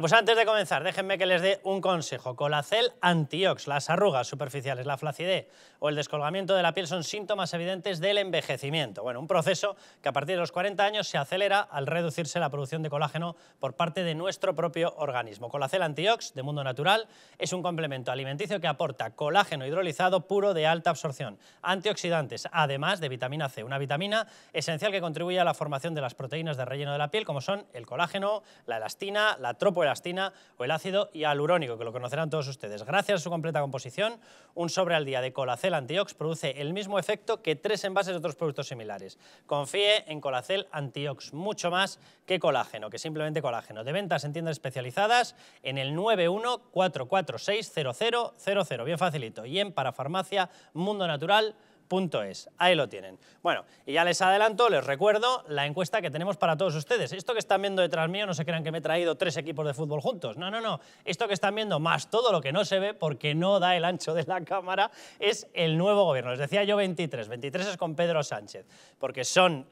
Speaker 1: pues antes de comenzar, déjenme que les dé un consejo. Colacel Antiox, las arrugas superficiales, la flacidez o el descolgamiento de la piel son síntomas evidentes del envejecimiento. Bueno, un proceso que a partir de los 40 años se acelera al reducirse la producción de colágeno por parte de nuestro propio organismo. Colacel Antiox, de Mundo Natural, es un complemento alimenticio que aporta colágeno hidrolizado puro de alta absorción, antioxidantes, además de vitamina C, una vitamina esencial que contribuye a la formación de las proteínas de relleno de la piel, como son el colágeno, la elastina, la tropo astina o el ácido hialurónico, que lo conocerán todos ustedes. Gracias a su completa composición, un sobre al día de Colacel Antiox produce el mismo efecto que tres envases de otros productos similares. Confíe en Colacel Antiox, mucho más que colágeno, que simplemente colágeno. De ventas en tiendas especializadas en el 914460000, bien facilito. Y en Parafarmacia Mundo Natural Punto .es. Ahí lo tienen. Bueno, y ya les adelanto, les recuerdo la encuesta que tenemos para todos ustedes. Esto que están viendo detrás mío, no se crean que me he traído tres equipos de fútbol juntos. No, no, no. Esto que están viendo, más todo lo que no se ve porque no da el ancho de la cámara, es el nuevo gobierno. Les decía yo 23. 23 es con Pedro Sánchez, porque son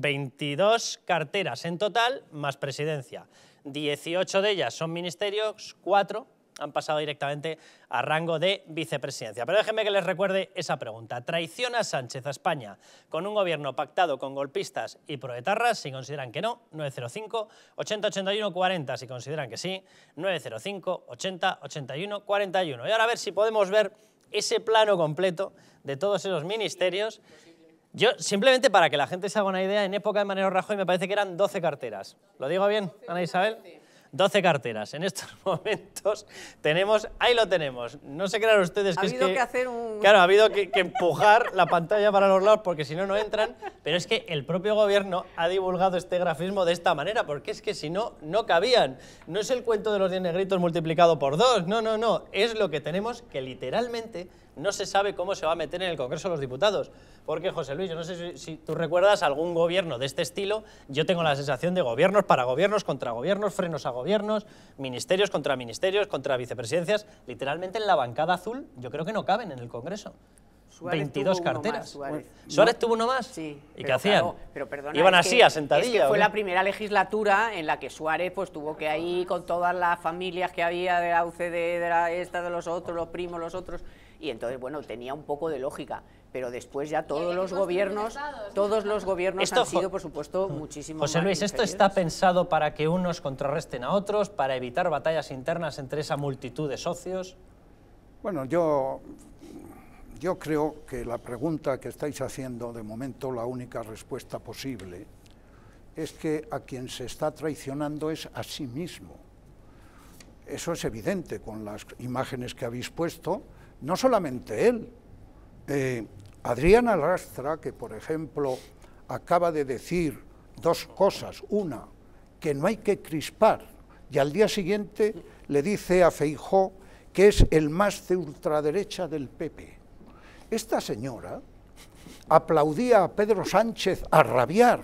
Speaker 1: 22 mm, carteras en total más presidencia. 18 de ellas son ministerios, 4 han pasado directamente a rango de vicepresidencia. Pero déjenme que les recuerde esa pregunta. ¿Traiciona Sánchez a España con un gobierno pactado con golpistas y proetarras? Si consideran que no, 905 8081 40. Si consideran que sí, 905 80 41. Y ahora a ver si podemos ver ese plano completo de todos esos ministerios. Yo, simplemente para que la gente se haga una idea, en época de Manero Rajoy me parece que eran 12 carteras. ¿Lo digo bien, Ana Isabel? 12 carteras. En estos momentos tenemos, ahí lo tenemos. No se crean ustedes que ha habido que, hacer un... Claro, ha habido que, empujar la pantalla para los lados porque si no, no entran. Pero es que el propio gobierno ha divulgado este grafismo de esta manera porque es que si no, no cabían. No es el cuento de los 10 negritos multiplicado por dos. No, no, no. Es lo que tenemos que literalmente no se sabe cómo se va a meter en el Congreso los Diputados. Porque, José Luis, yo no sé si, tú recuerdas algún gobierno de este estilo, yo tengo la sensación de gobiernos para gobiernos, contra gobiernos, frenos a gobiernos, ministerios contra ministerios, contra vicepresidencias, literalmente en la bancada azul yo creo que no caben en el Congreso. 22 carteras. Suárez. tuvo uno más? ¿Y qué hacían? Iban así, que, fue la
Speaker 3: primera legislatura en la que Suárez pues tuvo que ahí con todas las familias que había de la UCD, de esta, de los otros, los primos, los otros y entonces, bueno, tenía un poco de lógica, pero después ya todos los gobiernos, todos los gobiernos han sido, por supuesto, muchísimo José Luis, esto está
Speaker 1: pensado para que unos contrarresten a otros, para evitar batallas internas entre esa multitud de socios.
Speaker 2: Bueno, yo yo creo que la pregunta que estáis haciendo, de momento la única respuesta posible, es que a quien se está traicionando es a sí mismo. Eso es evidente con las imágenes que habéis puesto, no solamente él, Adriana Lastra, que por ejemplo acaba de decir dos cosas, una, que no hay que crispar, y al día siguiente le dice a Feijó que es el más de ultraderecha del PP. Esta señora aplaudía a Pedro Sánchez a rabiar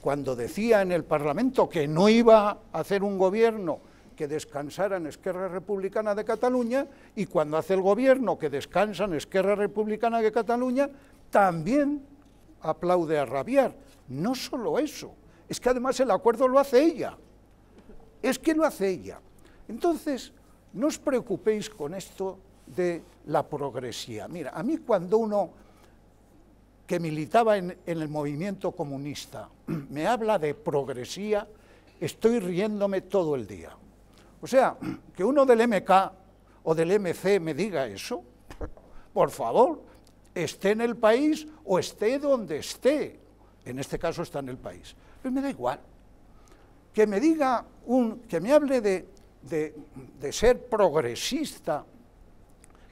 Speaker 2: cuando decía en el Parlamento que no iba a hacer un gobierno que descansara en Esquerra Republicana de Cataluña y cuando hace el gobierno que descansa en Esquerra Republicana de Cataluña, también aplaude a rabiar. No solo eso, es que además el acuerdo lo hace ella. Es que lo hace ella. Entonces, no os preocupéis con esto de la progresía. Mira, a mí cuando uno que militaba en, en, el movimiento comunista me habla de progresía, estoy riéndome todo el día. O sea, que uno del MK o del MC me diga eso, por favor, esté en el país o esté donde esté. En este caso está en el país. Pero pues me da igual. Que me diga, un, que me hable de, de ser progresista,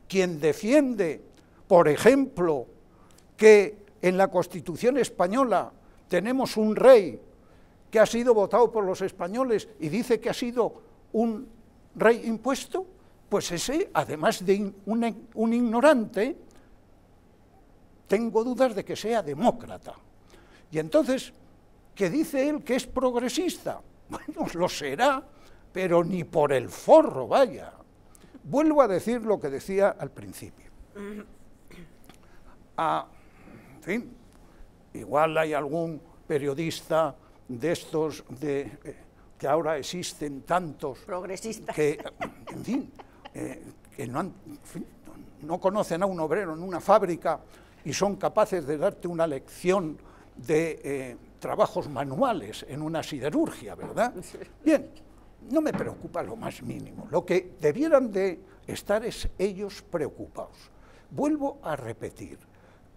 Speaker 2: quien defiende, por ejemplo, que en la Constitución española tenemos un rey que ha sido votado por los españoles y dice que ha sido un rey impuesto, pues ese, además de e, un, ignorante, tengo dudas de que sea demócrata. Y entonces, ¿qué dice él que es progresista? Bueno, lo será, pero ni por el forro, vaya. Vuelvo a decir lo que decía al principio. Ah, en fin, igual hay algún periodista de estos de eh, que ahora existen tantos...
Speaker 3: Progresistas. Que, eh,
Speaker 2: en fin, eh, que no, conocen a un obrero en una fábrica y son capaces de darte una lección de eh, trabajos manuales en una siderurgia, ¿verdad? Bien, no me preocupa lo más mínimo. Lo que debieran de estar es ellos preocupados. Vuelvo a repetir,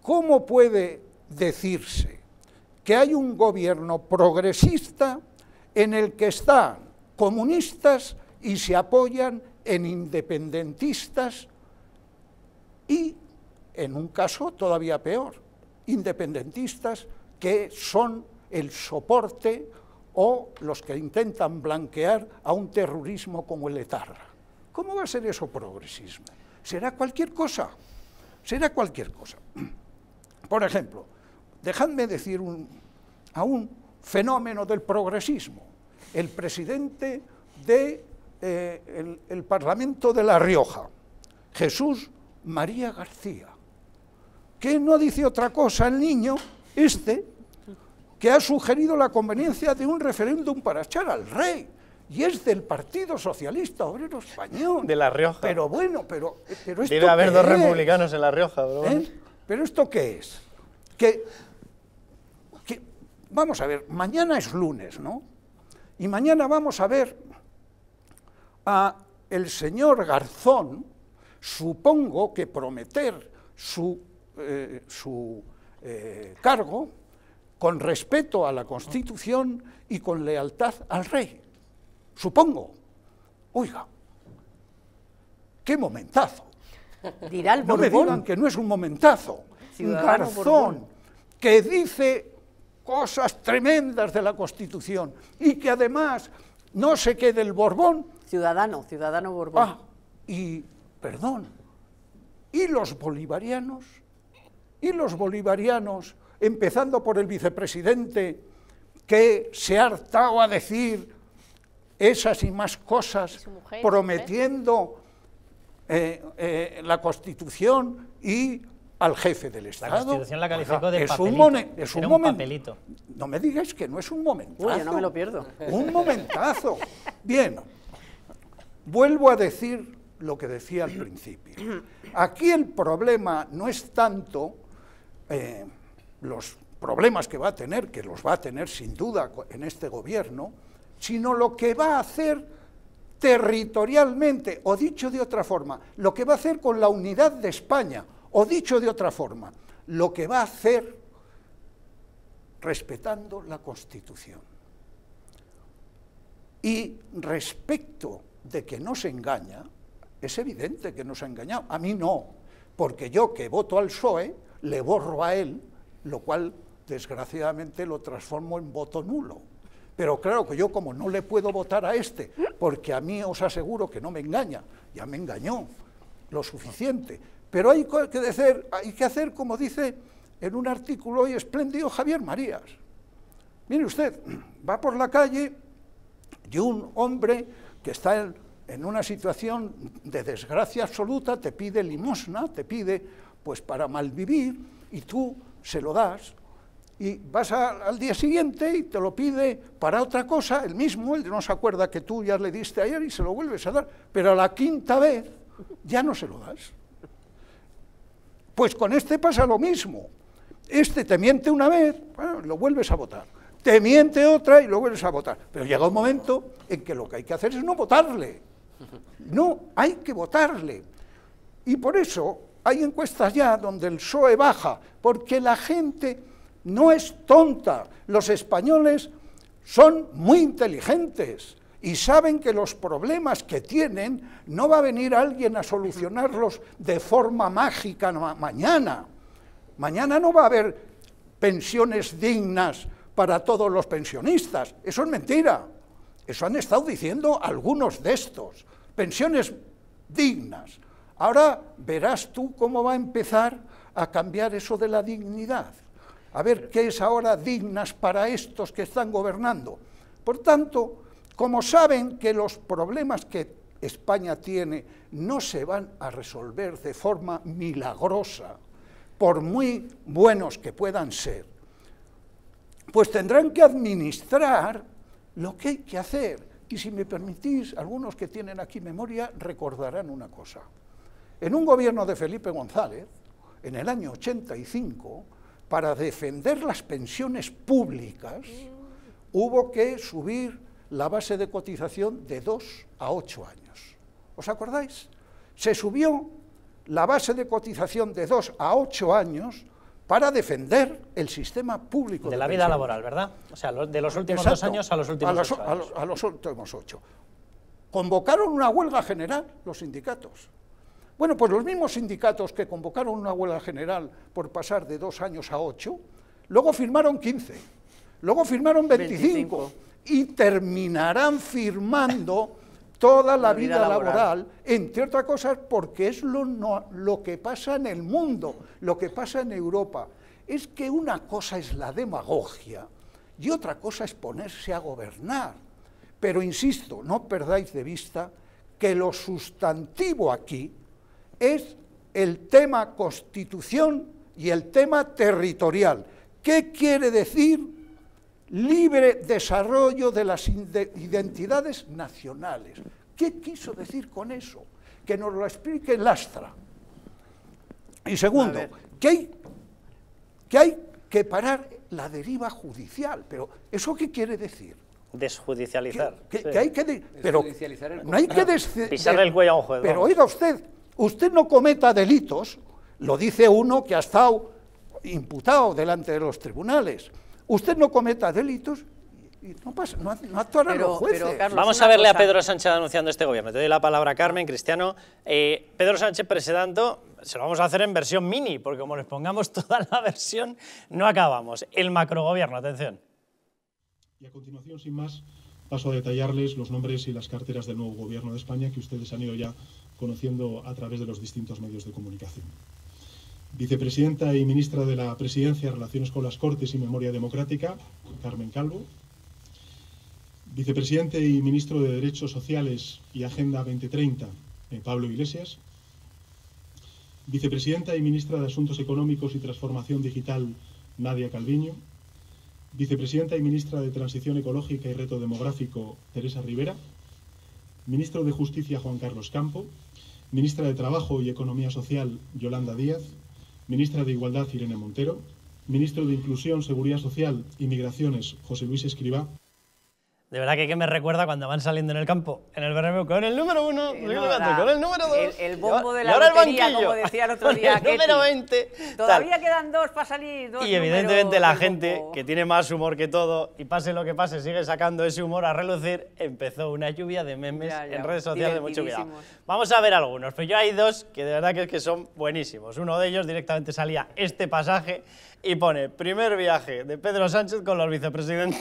Speaker 2: ¿cómo puede decirse que hay un gobierno progresista en el que están comunistas y se apoyan en independentistas y, en un caso todavía peor, independentistas que son el soporte o los que intentan blanquear a un terrorismo como el etarra. ¿Cómo va a ser eso progresismo? Será cualquier cosa, será cualquier cosa. Por ejemplo, dejadme decir un, aún fenómeno del progresismo. El presidente del de, eh, el, Parlamento de La Rioja, Jesús María García, que no dice otra cosa el niño, este, que ha sugerido la conveniencia de un referéndum para echar al rey. Y es del Partido Socialista Obrero Español. De La Rioja. Pero bueno, pero, pero esto Debe haber dos republicanos en La Rioja. Pero, ¿Eh? ¿Pero esto qué es? Que Vamos a ver, mañana es lunes, ¿no? Y mañana vamos a ver a el señor Garzón, supongo que prometer su, eh, su eh, cargo con respeto a la Constitución y con lealtad al rey. Supongo. Oiga, qué momentazo. Dirá el no me digan que no es un momentazo. Garzón que dice cosas tremendas de la Constitución y que además no se quede el Borbón. Ciudadano, ciudadano Borbón. Ah, y, perdón, y los bolivarianos, y los bolivarianos, empezando por el vicepresidente, que se ha hartado a decir esas y más cosas, prometiendo eh, eh, la Constitución y al jefe del Estado. La la calificó de es Un es un, No me digas que no es un momento. no me lo pierdo. Un momentazo. Bien, vuelvo a decir lo que decía al principio. Aquí el problema no es tanto eh, los problemas que va a tener, que los va a tener sin duda en este gobierno, sino lo que va a hacer territorialmente, o dicho de otra forma, lo que va a hacer con la unidad de España, o dicho de otra forma, lo que va a hacer respetando la Constitución. Y respecto de que no se engaña, es evidente que no se ha engañado. A mí no, porque yo que voto al PSOE le borro a él, lo cual desgraciadamente lo transformo en voto nulo. Pero claro que yo como no le puedo votar a este, porque a mí os aseguro que no me engaña, ya me engañó lo suficiente, pero hay que, hacer, hay que hacer, como dice en un artículo hoy espléndido Javier Marías. Mire usted, va por la calle y un hombre que está en, una situación de desgracia absoluta te pide limosna, te pide pues para malvivir y tú se lo das y vas al día siguiente y te lo pide para otra cosa, el mismo, él no se acuerda que tú ya le diste ayer y se lo vuelves a dar, pero a la quinta vez ya no se lo das. Pues con este pasa lo mismo. Este te miente una vez, lo vuelves a votar. Te miente otra y lo vuelves a votar. Pero llega un momento en que lo que hay que hacer es no votarle. No, hay que votarle. Y por eso hay encuestas ya donde el PSOE baja, porque la gente no es tonta. Los españoles son muy inteligentes y saben que los problemas que tienen no va a venir alguien a solucionarlos de forma mágica mañana. Mañana no va a haber pensiones dignas para todos los pensionistas. Eso es mentira. Eso han estado diciendo algunos de estos. Pensiones dignas. Ahora verás tú cómo va a empezar a cambiar eso de la dignidad. A ver qué es ahora dignas para estos que están gobernando. Por tanto, como saben que los problemas que España tiene no se van a resolver de forma milagrosa, por muy buenos que puedan ser, pues tendrán que administrar lo que hay que hacer. Y si me permitís, algunos que tienen aquí memoria recordarán una cosa. En un gobierno de Felipe González, en el año 85, para defender las pensiones públicas, hubo que subir la base de cotización de 2 a 8 años. ¿Os acordáis? Se subió la base de cotización de 2 a 8 años para defender el sistema público. De, la vida laboral,
Speaker 1: ¿verdad? O sea, de los últimos dos años a los últimos ocho.
Speaker 2: A, los, últimos ocho. Convocaron una huelga general los sindicatos. Bueno, pues los mismos sindicatos que convocaron una huelga general por pasar de dos años a ocho, luego firmaron 15, luego firmaron veinticinco. 25 y terminarán firmando toda la, vida, laboral, entre otras cosas porque es lo, lo que pasa en el mundo, lo que pasa en Europa. Es que una cosa es la demagogia y otra cosa es ponerse a gobernar. Pero insisto, no perdáis de vista que lo sustantivo aquí es el tema constitución y el tema territorial. ¿Qué quiere decir libre desarrollo de las identidades nacionales. ¿Qué quiso decir con eso? Que nos lo explique Lastra. Y segundo, que hay, que parar la deriva judicial. Pero, ¿eso qué quiere decir? Desjudicializar. Que, hay que pero
Speaker 5: no hay que pisarle el cuello a un juez. Pero
Speaker 2: oiga usted, usted no cometa delitos, lo dice uno que ha estado imputado delante de los tribunales usted no cometa delitos no, pasa, no, los Vamos a verle a Pedro
Speaker 1: Sánchez anunciando este gobierno. Te doy la palabra Carmen, Cristiano. Eh, Pedro Sánchez presentando se lo vamos a hacer en versión mini, porque como les pongamos toda la versión, no acabamos. El macrogobierno, atención.
Speaker 6: Y a continuación, sin más, paso a detallarles los nombres y las carteras del nuevo gobierno de España que ustedes han ido ya conociendo a través de los distintos medios de comunicación vicepresidenta y ministra de la Presidencia, Relaciones con las Cortes y Memoria Democrática, Carmen Calvo, vicepresidente y ministro de Derechos Sociales y Agenda 2030, eh, Pablo Iglesias, vicepresidenta y ministra de Asuntos Económicos y Transformación Digital, Nadia Calviño, vicepresidenta y ministra de Transición Ecológica y Reto Demográfico, Teresa Rivera, ministro de Justicia, Juan Carlos Campo, ministra de Trabajo y Economía Social, Yolanda Díaz, ministra de Igualdad Irene Montero, ministro de Inclusión, Seguridad Social y Migraciones José Luis Escribá,
Speaker 1: de verdad que, que, me recuerda cuando van saliendo en el campo, en el Bernabéu, con el número uno, con el número dos. El, el bombo de la lotería, como decía el otro día. El número 20.
Speaker 3: Todavía quedan dos para salir. Dos y evidentemente
Speaker 1: la gente, que tiene más humor que todo, y pase lo que pase, sigue sacando ese humor a relucir, empezó una lluvia de memes en redes sociales de mucho cuidado. Vamos a ver algunos, pero yo hay dos que de verdad que, es que son buenísimos. Uno de ellos directamente salía este pasaje y pone primer viaje de Pedro Sánchez con los vicepresidentes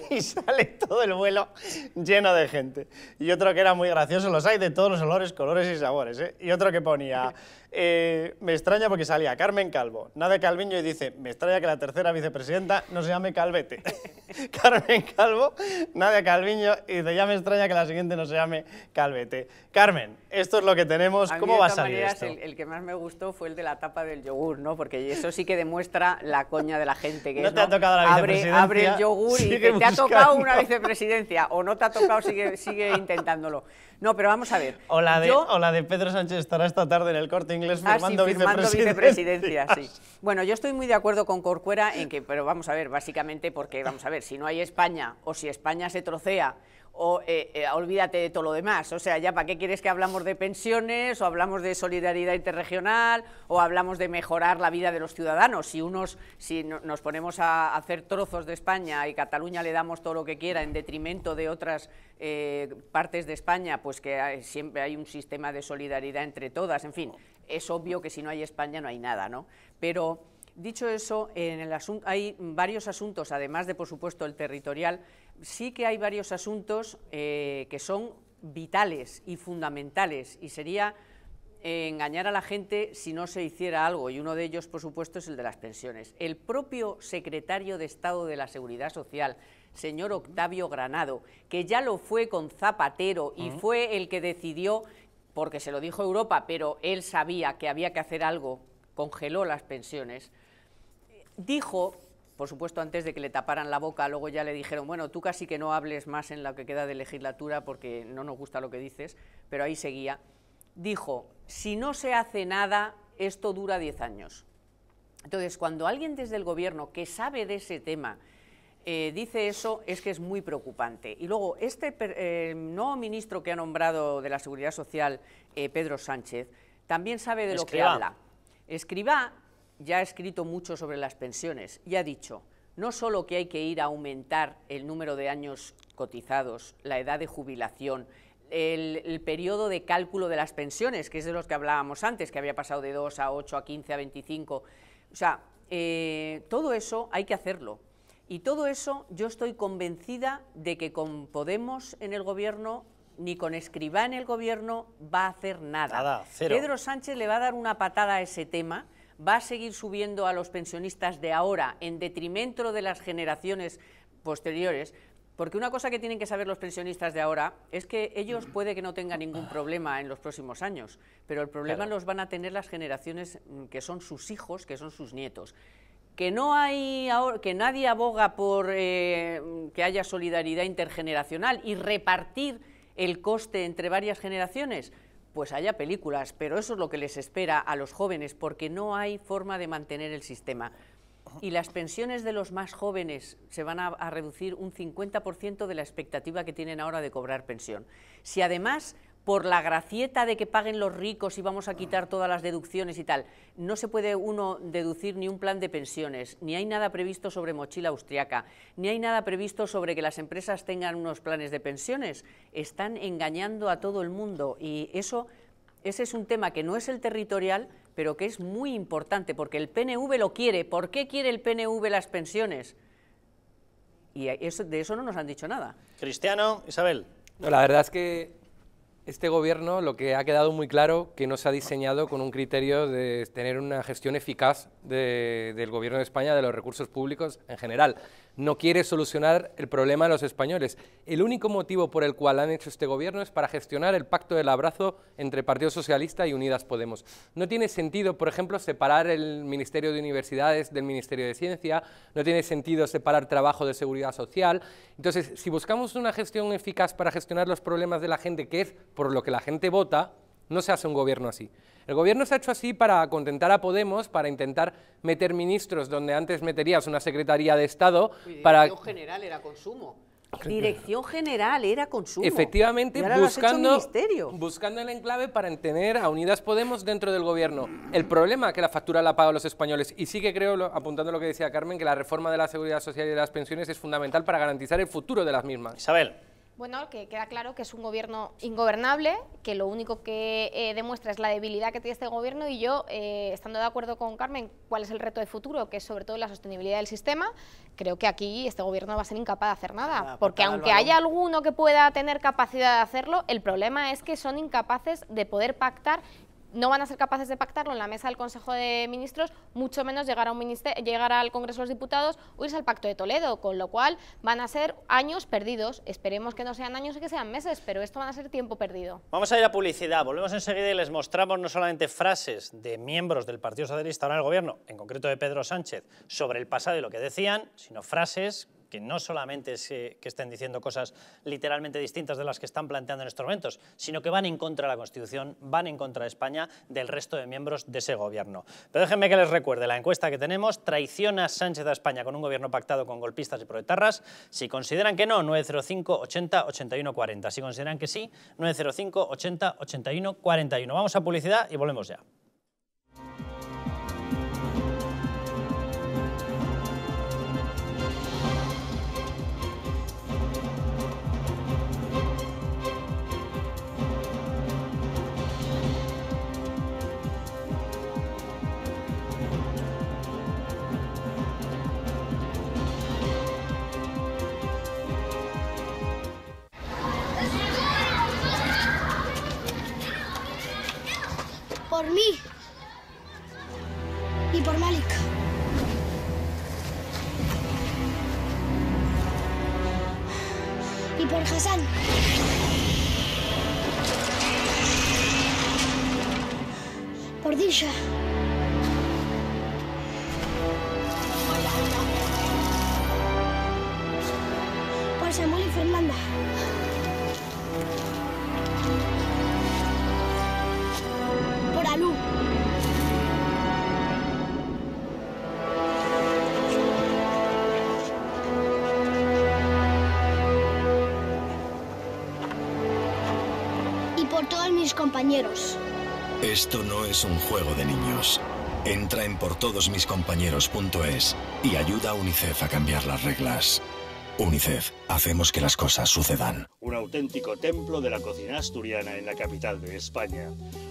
Speaker 1: y sale todo el vuelo lleno de gente. Y otro que era muy gracioso, los hay de todos los olores, colores y sabores. ¿eh? Y otro que ponía eh, me extraña porque salía Carmen Calvo, Nadia Calviño y dice, me extraña que la tercera vicepresidenta no se llame Calvete. Carmen Calvo, Nadia Calviño y dice, ya me extraña que la siguiente no se llame Calvete. Carmen, esto es lo que tenemos, ¿cómo va a salir El,
Speaker 3: el, que más me gustó fue el de la tapa del yogur, ¿no? Porque eso sí que demuestra la coña de la gente que no te ha tocado la abre, abre el yogur y te, ha tocado una vicepresidencia o no te ha tocado, sigue, sigue intentándolo. No, pero vamos a ver. O la de, de
Speaker 1: Pedro Sánchez estará esta tarde en el corte inglés ah, firmando, vicepresidencia.
Speaker 3: Bueno, yo estoy muy de acuerdo con Corcuera en que, pero vamos a ver, básicamente porque, vamos a ver, si no hay España o si España se trocea o eh, eh, olvídate de todo lo demás. O sea, ya para qué quieres que hablamos de pensiones o hablamos de solidaridad interregional o hablamos de mejorar la vida de los ciudadanos. Si unos, si nos ponemos a hacer trozos de España y Cataluña le damos todo lo que quiera en detrimento de otras eh, partes de España, pues que siempre hay un sistema de solidaridad entre todas. En fin, es obvio que si no hay España no hay nada, ¿no? Pero Dicho eso, en hay varios asuntos, además de, por supuesto, el territorial, sí que hay varios asuntos eh, que son vitales y fundamentales y sería eh, engañar a la gente si no se hiciera algo y uno de ellos, por supuesto, es el de las pensiones. El propio secretario de Estado de la Seguridad Social, señor Octavio Granado, que ya lo fue con Zapatero y fue el que decidió, porque se lo dijo Europa, pero él sabía que había que hacer algo, congeló las pensiones, dijo, por supuesto antes de que le taparan la boca, luego ya le dijeron, bueno, tú casi que no hables más en lo que queda de legislatura porque no nos gusta lo que dices, pero ahí seguía, dijo, si no se hace nada, esto dura 10 años. Entonces, cuando alguien desde el gobierno que sabe de ese tema eh, dice eso, es que es muy preocupante. Y luego, este eh, nuevo ministro que ha nombrado de la Seguridad Social, eh, Pedro Sánchez, también sabe de lo que habla. Escriba ya ha escrito mucho sobre las pensiones y ha dicho no solo que hay que ir a aumentar el número de años cotizados, la edad de jubilación, el, periodo de cálculo de las pensiones, que es de los que hablábamos antes, que había pasado de 2 a 8, a 15, a 25. O sea, eh, todo eso hay que hacerlo. Y todo eso yo estoy convencida de que con Podemos en el gobierno ni con Escribá en el gobierno va a hacer nada. nada Pedro Sánchez le va a dar una patada a ese tema va a seguir subiendo a los pensionistas de ahora en detrimento de las generaciones posteriores, porque una cosa que tienen que saber los pensionistas de ahora es que ellos puede que no tengan ningún problema en los próximos años, pero el problema los van a tener las generaciones mm, que son sus hijos, que son sus nietos. Que no hay que nadie aboga por eh, que haya solidaridad intergeneracional y repartir el coste entre varias generaciones pues haya películas, pero eso es lo que les espera a los jóvenes, porque no hay forma de mantener el sistema. Y las pensiones de los más jóvenes se van a, reducir un 50% de la expectativa que tienen ahora de cobrar pensión. Si además por la gracieta de que paguen los ricos y vamos a quitar todas las deducciones y tal, no se puede uno deducir ni un plan de pensiones, ni hay nada previsto sobre mochila austriaca, ni hay nada previsto sobre que las empresas tengan unos planes de pensiones. Están engañando a todo el mundo y eso, ese es un tema que no es el territorial, pero que es muy importante porque el PNV lo quiere. ¿Por qué quiere el PNV las pensiones? Y de eso no nos han dicho nada.
Speaker 5: Cristiano, Isabel. la verdad es que este gobierno lo que ha quedado muy claro que no se ha diseñado con un criterio de tener una gestión eficaz del gobierno de España de los recursos públicos en general no quiere solucionar el problema de los españoles. El único motivo por el cual han hecho este gobierno es para gestionar el pacto del abrazo entre Partido Socialista y Unidas Podemos. No tiene sentido, por ejemplo, separar el Ministerio de Universidades del Ministerio de Ciencia, no tiene sentido separar trabajo de seguridad social. Entonces, si buscamos una gestión eficaz para gestionar los problemas de la gente, que es por lo que la gente vota, no se hace un gobierno así. El gobierno se ha hecho así para contentar a Podemos, para intentar meter ministros donde antes meterías una secretaría de Estado. Dirección
Speaker 3: general era consumo. Dirección General, era consumo. Efectivamente,
Speaker 5: buscando, el enclave para tener a Unidas Podemos dentro del gobierno. El problema es que la factura la pagan los españoles y sí que creo, apuntando lo que decía Carmen, que la reforma de la seguridad social y de las pensiones es fundamental para garantizar el futuro de las mismas. Isabel.
Speaker 4: Bueno, que queda claro que es un gobierno ingobernable, que lo único que eh, demuestra es la debilidad que tiene este gobierno y yo, eh, estando de acuerdo con Carmen, cuál es el reto de futuro, que es sobre todo la sostenibilidad del sistema, creo que aquí este gobierno va a ser incapaz de hacer nada porque aunque haya alguno que pueda tener capacidad de hacerlo, el problema es que son incapaces de poder pactar no van a ser capaces de pactarlo en la mesa del Consejo de Ministros, mucho menos llegar, a un llegar al Congreso de los Diputados o irse al Pacto de Toledo, con lo cual van a ser años perdidos. Esperemos que no sean años y que sean meses, pero esto van a ser tiempo perdido.
Speaker 1: Vamos a ir a publicidad. Volvemos enseguida y les mostramos no solamente frases de miembros del Partido Socialista ahora en el Gobierno, en concreto de Pedro Sánchez, sobre el pasado y lo que decían, sino frases que no solamente es eh, que estén diciendo cosas literalmente distintas de las que están planteando en estos momentos, sino que van en contra de la Constitución, van en contra de España, del resto de miembros de ese gobierno. Pero déjenme que les recuerde la encuesta que tenemos, ¿traiciona Sánchez a España con un gobierno pactado con golpistas y proletarras? Si consideran que no, 905 80 81 40. Si consideran que sí, 905 80 81 41. Vamos a publicidad y volvemos ya. y por Malik. Y por Hassan. Por Disha. mis compañeros.
Speaker 7: Esto no es un juego de niños. Entra en por todos mis y ayuda a UNICEF a cambiar las reglas. UNICEF, hacemos que las cosas sucedan.
Speaker 8: Un auténtico templo de la cocina asturiana en la capital de España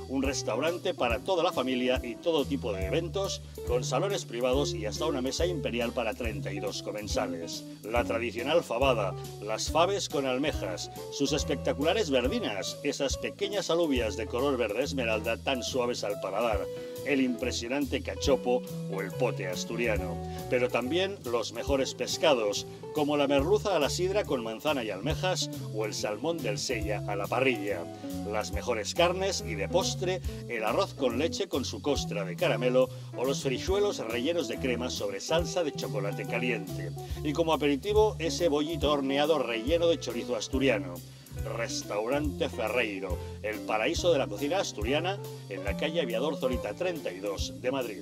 Speaker 8: un restaurante para toda la familia y todo tipo de eventos, con salones privados y hasta una mesa imperial para 32 comensales. La tradicional fabada, las faves con almejas, sus espectaculares verdinas, esas pequeñas alubias de color verde esmeralda tan suaves al paladar, el impresionante cachopo o el pote asturiano, pero también los mejores pescados, como la merluza a la sidra con manzana y almejas o el salmón del sella a la parrilla, las mejores carnes y de postre el arroz con leche con su costra de caramelo o los frijuelos rellenos de crema sobre salsa de chocolate caliente, y como aperitivo ese bollito horneado relleno de chorizo asturiano. Restaurante Ferreiro, el paraíso de la cocina asturiana en la calle Aviador Zolita 32 de Madrid.